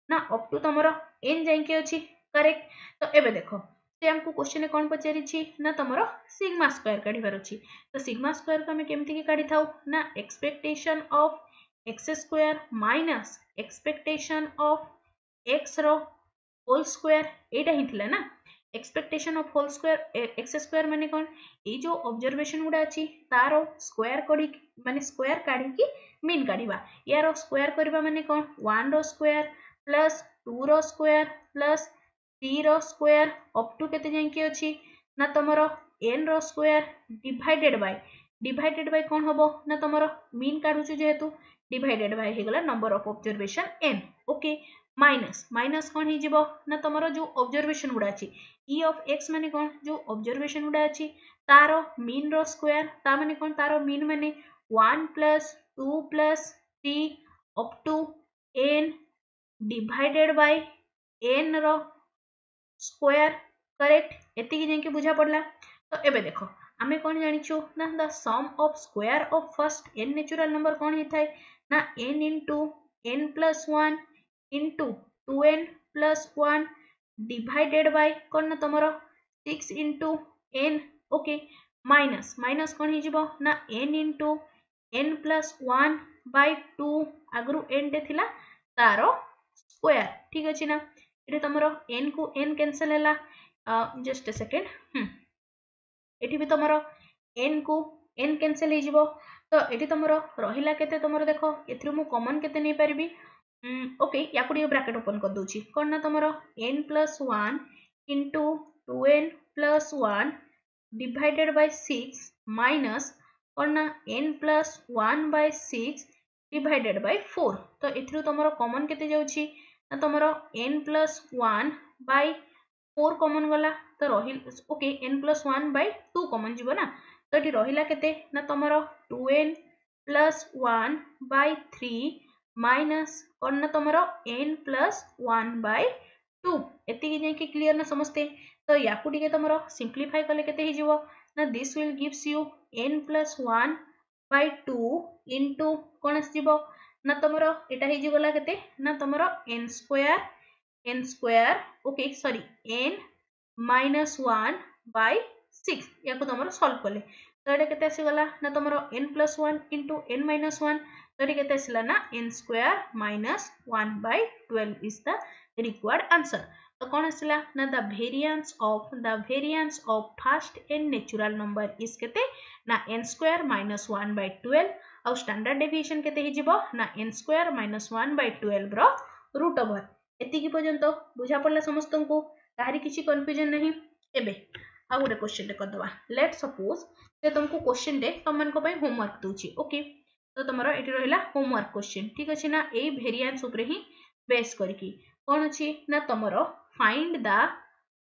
ना अप टू तमरो एन जाइके अछि करेक्ट तो एबे देखो से हमको क्वेश्चन कौन पचारि तुम ना तमरो सिग्मा स्क्वायर काढि बार अछि तो सिग्मा स्क्वायर को हमें केमति के काढि ना expectation of x square minus expectation of x रो होल स्क्वायर एटा ना expectation of whole square x square ମାନେ କ'ଣ ଏଇ ଯେଉଁ ଅବଜର୍ଭେସନ୍ ଗୁଡ଼ା ଅଛି ତାର ସ୍କୋୟାର କରି ମାନେ ସ୍କୋୟାର କାଢ଼ିକି ମିନ୍ କାଢ଼ିବା ୟାର ସ୍କୋୟାର କରିବା ମାନେ କ'ଣ ୱାନ୍ର ସ୍କୋୟାର ପ୍ଲସ୍ ଟୁର ସ୍କୋୟାର ପ୍ଲସ୍ ଥ୍ରୀର ସ୍କୋୟାର ଅପ୍ ଟୁ କେତେ ଯାଇକି ଅଛି ନା ତମର ଏନ୍ର square divided by divided by କ'ଣ ହେବ ନା ତମର ମିନ୍ କାଢ଼ୁଛୁ ଯେହେତୁ ଡିଭାଇଡେଡ୍ ବାଇ ହେଇଗଲା number of observation n okay minus minus કોણ ହେଇଯିବ ନା ତମର ଯୋଉ ଅବଜର୍ଭେସନ୍ ଗୁଡ଼ା ଅଛି ଇ ଅଫ୍ ଏକ୍ସ ମାନେ କ'ଣ ଯୋଉ ଅବଜର୍ଭେସନ୍ ଗୁଡ଼ା ଅଛି ତାର ମିନ୍ ର ସ୍କୋୟାର ତା ମାନେ କ'ଣ ତାର ମିନ୍ ମାନେ one plus two plus three up to n divided by n র স্কোয়ার করেক্ট এতিকি যাই বুঝা পড়লা তো এবে দেখো আমি কোন জানিছু না the sum of square of first n natural number কোন হই থাকে না n into n plus one into 2n plus 1 divided by कौन ना तमरो 6 into n okay minus minus कौन ही जीवो ना n into n plus 1 by 2 आगरु n टे थिला तारो square ठीक अछि ना एटे तमरो n को n कैंसिल हैला जस्ट अ सेकंड हम एठी भी तमरो n को n कैंसिल ही जीवो तो एठी तमरो रहिला केते तमरो देखो एथरु मु कॉमन केते नै परबी ଓକେ ୟାକୁ ଟିକେ ବ୍ରାକେଟ୍ ଓପନ୍ କରିଦେଉଛି କ'ଣ ନା ତୁମର n plus one into two n plus one divided by six minus କ'ଣ ନା n plus one by six divided by four ତ ଏଥିରୁ ତୁମର କମନ୍ କେତେ ଯାଉଛି ନା ତୁମର n plus one by four common ଗଲା ତ ରହି okay n plus one by two common ଯିବ ନା ତ ଏଠି ରହିଲା କେତେ ନା ତୁମର two n plus one by three minus ಒನ್ನ ತಮರ n plus one by two ଏତିକି ଯାଇକି କ୍ଲିଅର ନା ସମସ୍ତେ ତ ୟାକୁ ଟିକେ ତମର ସିମ୍ପ୍ଲିଫାଏ କଲେ କେତେ ହେଇଯିବ ନା this will gives you n plus one by two into କ'ଣ ଆସିଯିବ ନା ତମର ଏଇଟା ହେଇଯିଗଲା କେତେ ନା ତମର n square n square okay sorry n minus one by six ୟାକୁ ତମର ସଲ୍ଭ କଲେ ତ ଏଇଟା କେତେ ଆସିଗଲା ନା ତମର n plus one into n minus one So, n square minus 1 by 12 is the required answer. तो कौन आसला ना the variance of the variance of first and natural number is केते ना n स्क्वायर माइनस 1 बाय 12 आ standard deviation केते ना n square minus 1 by 12 root over एतिकी पर्यंत बुझा पडला समस्त को काहरी किछि कंफ्यूजन नाही एबे आ गोटे क्वेश्चन रे लेट सपोज जे तुमको क्वेश्चन रे तुमन होमवर्क दोछि ओके ତ ତମର ଏଠି ରହିଲା ହୋମୱାର୍କ କ୍ୱେଶ୍ଚିନ୍ ଠିକ ଅଛି ନା ଏଇ ଭେରିଆନ୍ସ ଉପରେ ହିଁ ବେସ୍ କରିକି କ'ଣ ଅଛି ନା ତମର ଫାଇଣ୍ଡ ଦ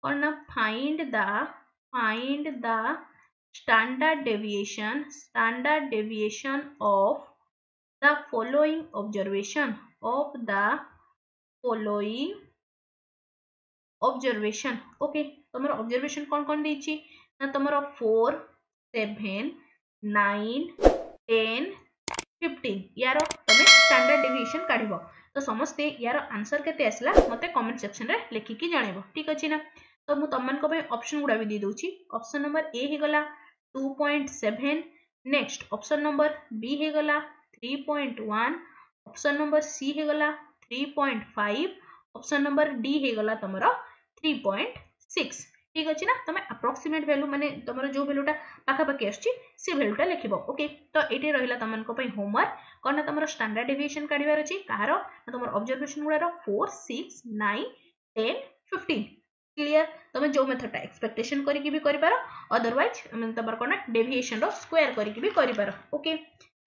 କ'ଣ ନା find the find the standard deviation standard deviation of the following observation of the following observation okay তোমার observation কোন কোন দিয়েছি না তোমার 4 7 9 10 15 यार तुम स्टाणार्ड डेविएसन काढ़ तो समस्ते यार आंसर के मत कमेंट सेक्शन में लिखिक जन ठीक अच्छे ना तो मुझे अप्सन गुड़ा भी देदेव अप्सन नंबर ए हो होगा two point seven next option number B होगा three point one option number C हो गला three point five option number D होगा तुम थ्री पॉइंट सिक्स ঠিক আছে না তুমি আপ্রক্সিমেট ভ্যালু মানে তোমার যে ভ্যালুটা পাখাপাখি আসছে সে ভ্যালুটা লিখব ওকে তো এটি রহিলা তোমার হোমওয়ার্ক কারণ না তোমার স্ট্যান্ডার্ড ডেভিয়েসন কাঢ়িবার আছে কাহার না তোমার অবজরভেশন গুড়ার four six nine ten fifteen clear তুমি যে মেথডটা এক্সপেকটেসন করি বি করিপার অদরওয়াইজ তোমার কোণ ডেভিয়েসন স্কোয়ার করি বি করিপার ওকে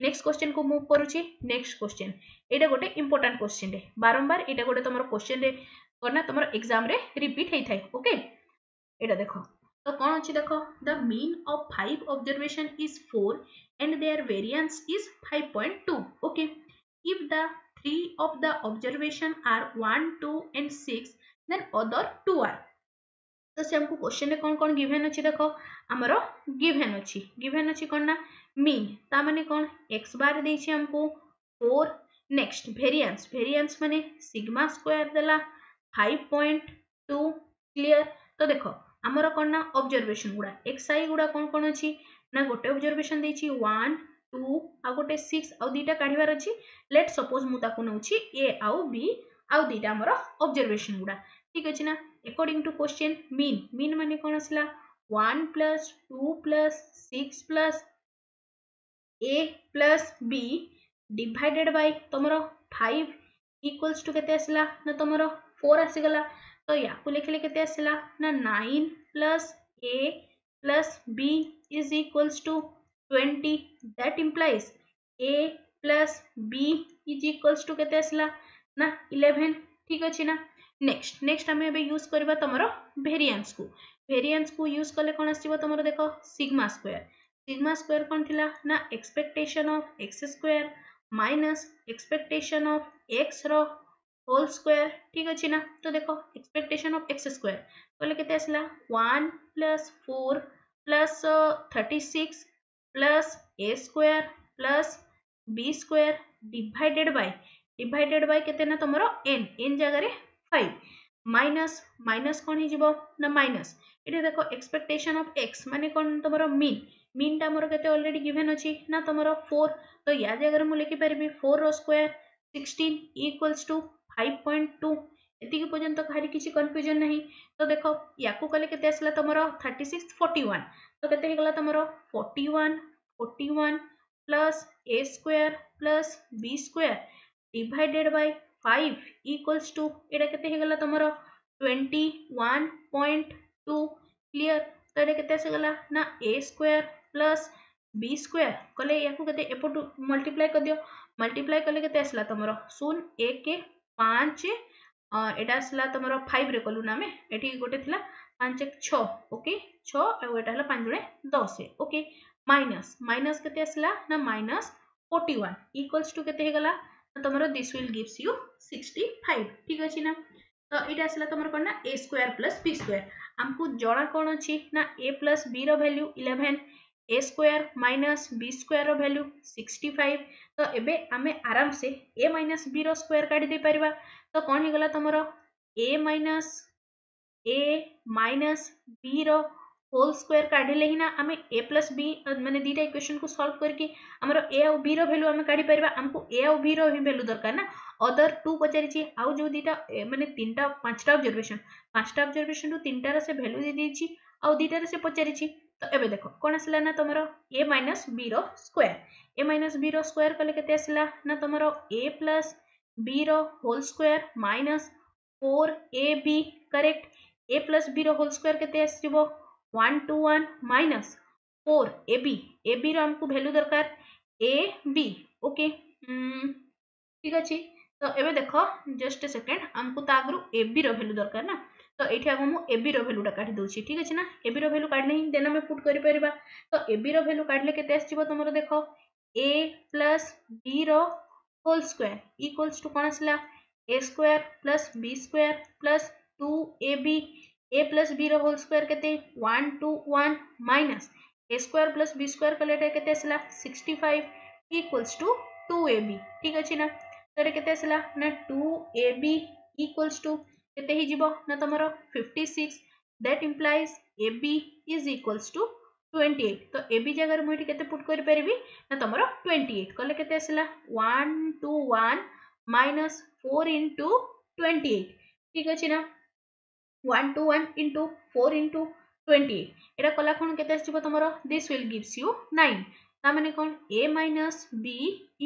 নেক্সট কোশ্চেন কু মুভ করুছি নেক্সট কোশ্চেন এটা গোটে ইম্পর্টাট কোশ্চেন বারম্বার এটা গোটে তোমার কোশ্চেন কোণ তোমার এক্সাম রিপিট হয়ে থাকে ওকে এটা দেখো তো কোন ଅଛି ଦେଖ the mean of five observation is 4 and their variance is 5.2 okay if the three of the observation are 1 2 and 6 then other two are ତ ସେ ଆମକୁ କୋଶ୍ଚିନ୍ରେ କ'ଣ କ'ଣ ଗିଭେନ୍ ଅଛି ଦେଖ ଆମର ଗିଭେନ୍ ଅଛି ଗିଭେନ୍ ଅଛି କ'ଣ ନା ମିନ୍ ତା ମାନେ କ'ଣ ଏକ୍ସ ବାର୍ ଦେଇଛି ଆମକୁ ଫୋର୍ ନେକ୍ସଟ ଭେରିଆନ୍ସ ଭେରିଆନ୍ସ ମାନେ ସିଗ୍ମା ସ୍କୋୟାର ଦେଲା ଫାଇଭ ପଏଣ୍ଟ ଟୁ କ୍ଲିଅର ତ ଦେଖ ଆମର କ'ଣ ନା ଅବଜର୍ଭେସନ୍ ଗୁଡ଼ା ଏକ୍ସଆଇ ଗୁଡ଼ା କ'ଣ କ'ଣ ଅଛି ନା ଗୋଟେ ଅବଜର୍ଭେସନ୍ ଦେଇଛି ୱାନ୍ ଟୁ ଆଉ ଗୋଟେ ସିକ୍ସ ଆଉ ଦୁଇଟା କାଢ଼ିବାର ଅଛି ଲେଟ୍ ସପୋଜ୍ ମୁଁ ତାକୁ ନେଉଛି ଏ ଆଉ ବି ଆଉ ଦୁଇଟା ଆମର ଅବଜର୍ଭେସନ୍ ଗୁଡ଼ା ଠିକ୍ ଅଛି ନା according to question mean mean ମାନେ କ'ଣ ଆସିଲା one plus two plus six plus A plus B divided by ତୁମର ଫାଇଭ୍ ଇକ୍ୱାଲ୍ସ ଟୁ କେତେ ଆସିଲା ନା ତୁମର ଫୋର୍ ଆସିଗଲା तो या कुलेखिले के nine plus A plus B is equals to twenty that implies A plus B is equals to के ना इलेवेन ठीक अच्छे ना नेक्स्ट नेक्स्ट आम यूज करवा तुम भेरियंस को भेरियंस को यूज कले कौन आसम देख सिग्मा स्क्वयर सिग्मा स्क्वयर कौन थी ना expectation of x square minus expectation of x र होल स्क्वायर ठीक अच्छे ना तो देखो एक्सपेक्टेशन ऑफ एक्स स्क्वायर बोले के one plus four plus thirty six plus A square plus B square divided by divided by के तुम एन एन जगार फाइव माइनस माइनस कौन हो माइनस ये देखो एक्सपेक्टेशन ऑफ एक्स मान कौन तुम मीन मीनटा मोर के अलरेडी गिवेन अच्छी ना तुम फोर तो या जगह मुझे लिखिपारि four square sixteen equals to five point two एति पर्यटन खाली किसी कनफ्यूजन ना तो देख या कले के तुम थर्टी सिक्स फोर्टी वन तो कैसे तुम forty one forty one plus A square plus B square divided by five equals to यहाँ तुम twenty one point two clear तो ये केसगला ना A square plus B square कले या मल्टीप्लाय कर दि मल्टीप्लाय कले के आसला तुम शून एक ପାଞ୍ଚ ଏଇଟା ଆସିଲା ତମର ଫାଇଭରେ କଲୁ ନା ଆମେ ଏଠି ଗୋଟେ ଥିଲା ପାଞ୍ଚ ଛଅ ଓକେ ଛଅ ଆଉ ଏଇଟା ହେଲା ପାଞ୍ଚ ଜଣେ ଦଶ ଓକେ ମାଇନସ୍ ମାଇନସ୍ କେତେ ଆସିଲା ନା minus forty one equals to କେତେ ହେଇଗଲା ତମର this will gives you sixty five ଠିକ୍ ଅଛି ନା ତ ଏଇଟା ଆସିଲା ତମର କ'ଣ ନା A square plus B square ଆମକୁ ଜଣା କ'ଣ ଅଛି ନା ଏ ପ୍ଲସ୍ ବିର value eleven A square minus B square value sixty five तो ये आम आराम से ए माइनस बी रोक्वयर काढ़ी पार तो कौन होगा तुम A minus A minus B whole square काढ़ले ही ना आम ए प्लस बी मैंने दुईटा इक्वेशन को सल्व करके आमर ए आउ बी रैल्यू आम काढ़ी पार आमको ए आउ बी रैल्यू दरकार ना अदर टू पचारि आउ जो दुईटा मैंने तीन पांचटा अब्जरभेसन पांचटा अब्जरभेसन रू तीन से भैल्यू दे आउ दुईटार से पचारिची तो ये देख कौन आसला ना तुम ए माइनस बी रोयर ए माइनस बी रोयर कले के आसला ना तुम A plus B whole square minus four A B correct A plus B whole square one two one minus four A B A B रमको भैल्यू दरकार A B okay ठीक अच्छे तो ये देख जस्ट सेकेंड आमको आगु ए बी रैल्यू दरकार ना तो ये आगे मुझे एबिर एल्यूटा काटिद ठीक अच्छे ना एर भैल्यू काटने देन आम पुट कर तो एर भैल्यू काटले के तुम देख A plus B whole square equals to कौन आसला A square plus B square plus two A B A plus B whole square के minus A square plus B square कल के sixty equals to two A ठीक अच्छे ना तो ये के two A B equals to କେତେ ହେଇଯିବ ନା ତମର fifty six that implies A B is equals to twenty eight ତ ଏ ବି ଜାଗାରେ ମୁଁ ଏଠି କେତେ ପୁଟ୍ କରିପାରିବି ନା ତମର ଟ୍ୱେଣ୍ଟି ଏଇଟ୍ କଲେ କେତେ ଆସିଲା one two one minus four into twenty eight ଠିକ୍ ଅଛି ନା one two one into four into twenty eight ଏଇଟା କଲା କ'ଣ କେତେ ଆସିଯିବ ତମର this will gives you nine ତା ମାନେ କ'ଣ A minus B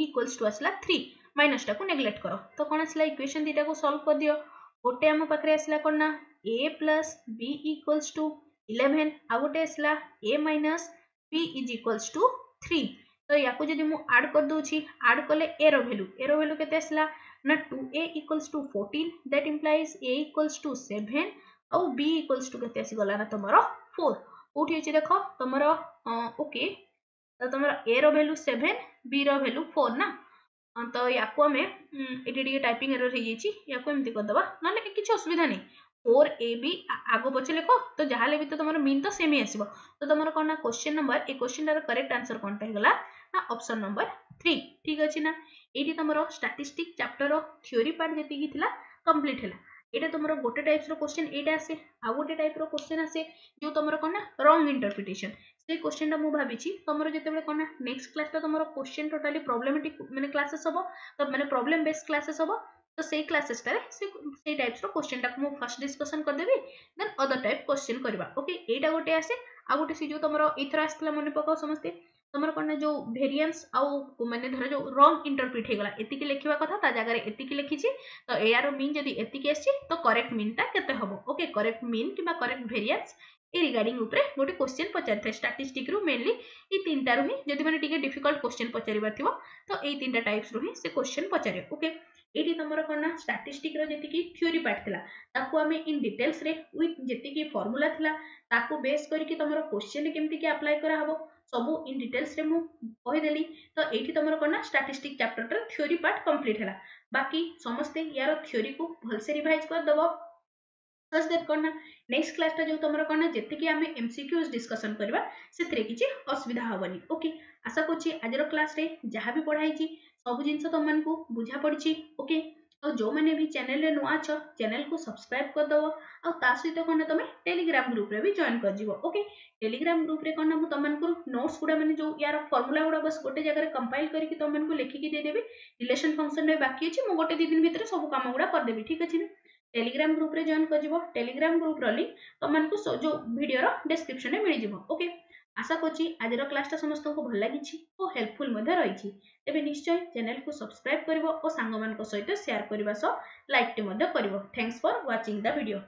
equals to ଆସିଲା ଥ୍ରୀ ମାଇନସ୍ଟାକୁ ନେଗ୍ଲେକ୍ଟ କର ତ କ'ଣ ଆସିଲା ଇକ୍ୱେସନ୍ ଦୁଇଟାକୁ ସଲ୍ଭ କରିଦିଅ गोटे आम पाखे आसला कौन ना A plus B equals to eleven आ गोटे आसला A minus B is equals to three तो या जब मुझ आड करदे आड कले ए रैल्यू ए रैल्यू के आसला ना two A equals to fourteen that implies A equals to seven आउ बी इक्वल्स टू के आसगला ना तुम फोर कौटी अच्छे देख तुम ओके तो तुम A value seven B value four ना অন্তই আকোমে 80% টাইপিং এরর হেই গইছি ইয়াকো এমতি কর দবা নলে কি কি অসুবিধা নাই অর এবি আগো পচে লেখো তো যাহা লেবি তো তমোর মিন তো সেমই আসিবো তো তমোর কোননা কোশ্চেন নাম্বার এই কোশ্চেন আর কারেক্ট আনসার কোনটা হেই গলা অপশন নাম্বার 3 ঠিক আছে না এইটি তমোর স্ট্যাটিস্টিক চ্যাপ্টার অফ থিওরি পার জেতি গি থিলা কমপ্লিট হিলা এটা তমোর গটে টাইপৰ কোশ্চেন আছে আৰু গটে টাইপৰ কোশ্চেন আছে যো তমোর কোননা ৰং ইনটারপ্রিটেচন से क्वेश्चन टा मु भाबिची तमरो जते बेले कोना नेक्स्ट क्लास टा तमरो क्वेश्चन टोटली प्रॉब्लेमेटिक माने क्लासेस होबो त माने प्रॉब्लम बेस्ड क्लासेस होबो तो से क्लासेस परे से से टाइप्स रो क्वेश्चन टा मु फर्स्ट डिस्कशन कर देबी देन अदर टाइप क्वेश्चन करबा ओके एटा गोटे आसे आ गोटे से जो तमरो इथरा आसला माने पको समस्ते तमरो कोना जो वेरिएंस आउ माने धर जो रॉन्ग इंटरप्रिट हे गला एतिके लेखिबा कथा ता जगह रे एतिके लेखिछि त एयारो मीन जदी एतिके आसी त करेक्ट मीन टा केते होबो ओके करेक्ट मीन किबा करेक्ट वेरिएंस रिगार्डिंग गोटे क्वेश्चन पचार स्टाटिस्टिक रू मेनली तीन टू हम जो मैंने डिफिकल्ट क्वेश्चन पचार तो ये तीन टाइम टाइप्स रू से क्वेश्चन पचारे ओके ये तुम कौन ना स्टाटिस्टिक रि थोरी पार्ट था आम इन डिटेल्स उत्तर फर्मुला था बेस करोश्चिन केमती आप्लाय कराव सब इन डिटेल्स मुझेदेली तो ये तुम कौन ना statistic chapter theory part complete है बाकी समस्ते यार थ्योरी को भलसे रिभाइज करदेव सच देट कौन ना नेक्स्ट क्लास जो तुम कौन ना जितकि आम एम सिक्यूज डिस्कसन करवा किसी असुविधा हेनी ओके आशा कर क्लास में जहाँ भी पढ़ाई सब जिन तुम को बुझा पड़ी ओके और जो मैंने भी चैनल रे नुआ छ चैनल को सब्सक्राइब कर दबो आ ता सहित कोन तमे टेलीग्राम ग्रुप रे भी जॉइन कर जीवो ओके टेलीग्राम ग्रुप रे कोन हम तमन को नोट्स गुडा माने जो यार फार्मूला गुडा बस गोटे जगह रे कंपाइल करके तमन को लिखि के दे देबे रिलेशन फंक्शन रे बाकी अछि मो गोटे दिन भीतर सब काम गुडा कर देबे ठीक अछि ना टेलीग्राम ग्रुप रे जॉइन कर टेलीग्राम ग्रुप रो लिंक तुमको तो जो भिडर डेस्क्रिप्सन में मिल ओके आशा कर आज क्लास टा समस्त को भल लगी और हेल्पफुल रही तेज निश्चय चैनल को सब्सक्राइब कर और सांग सहित सेयार करने सह लाइक टी कर thanks for watching the video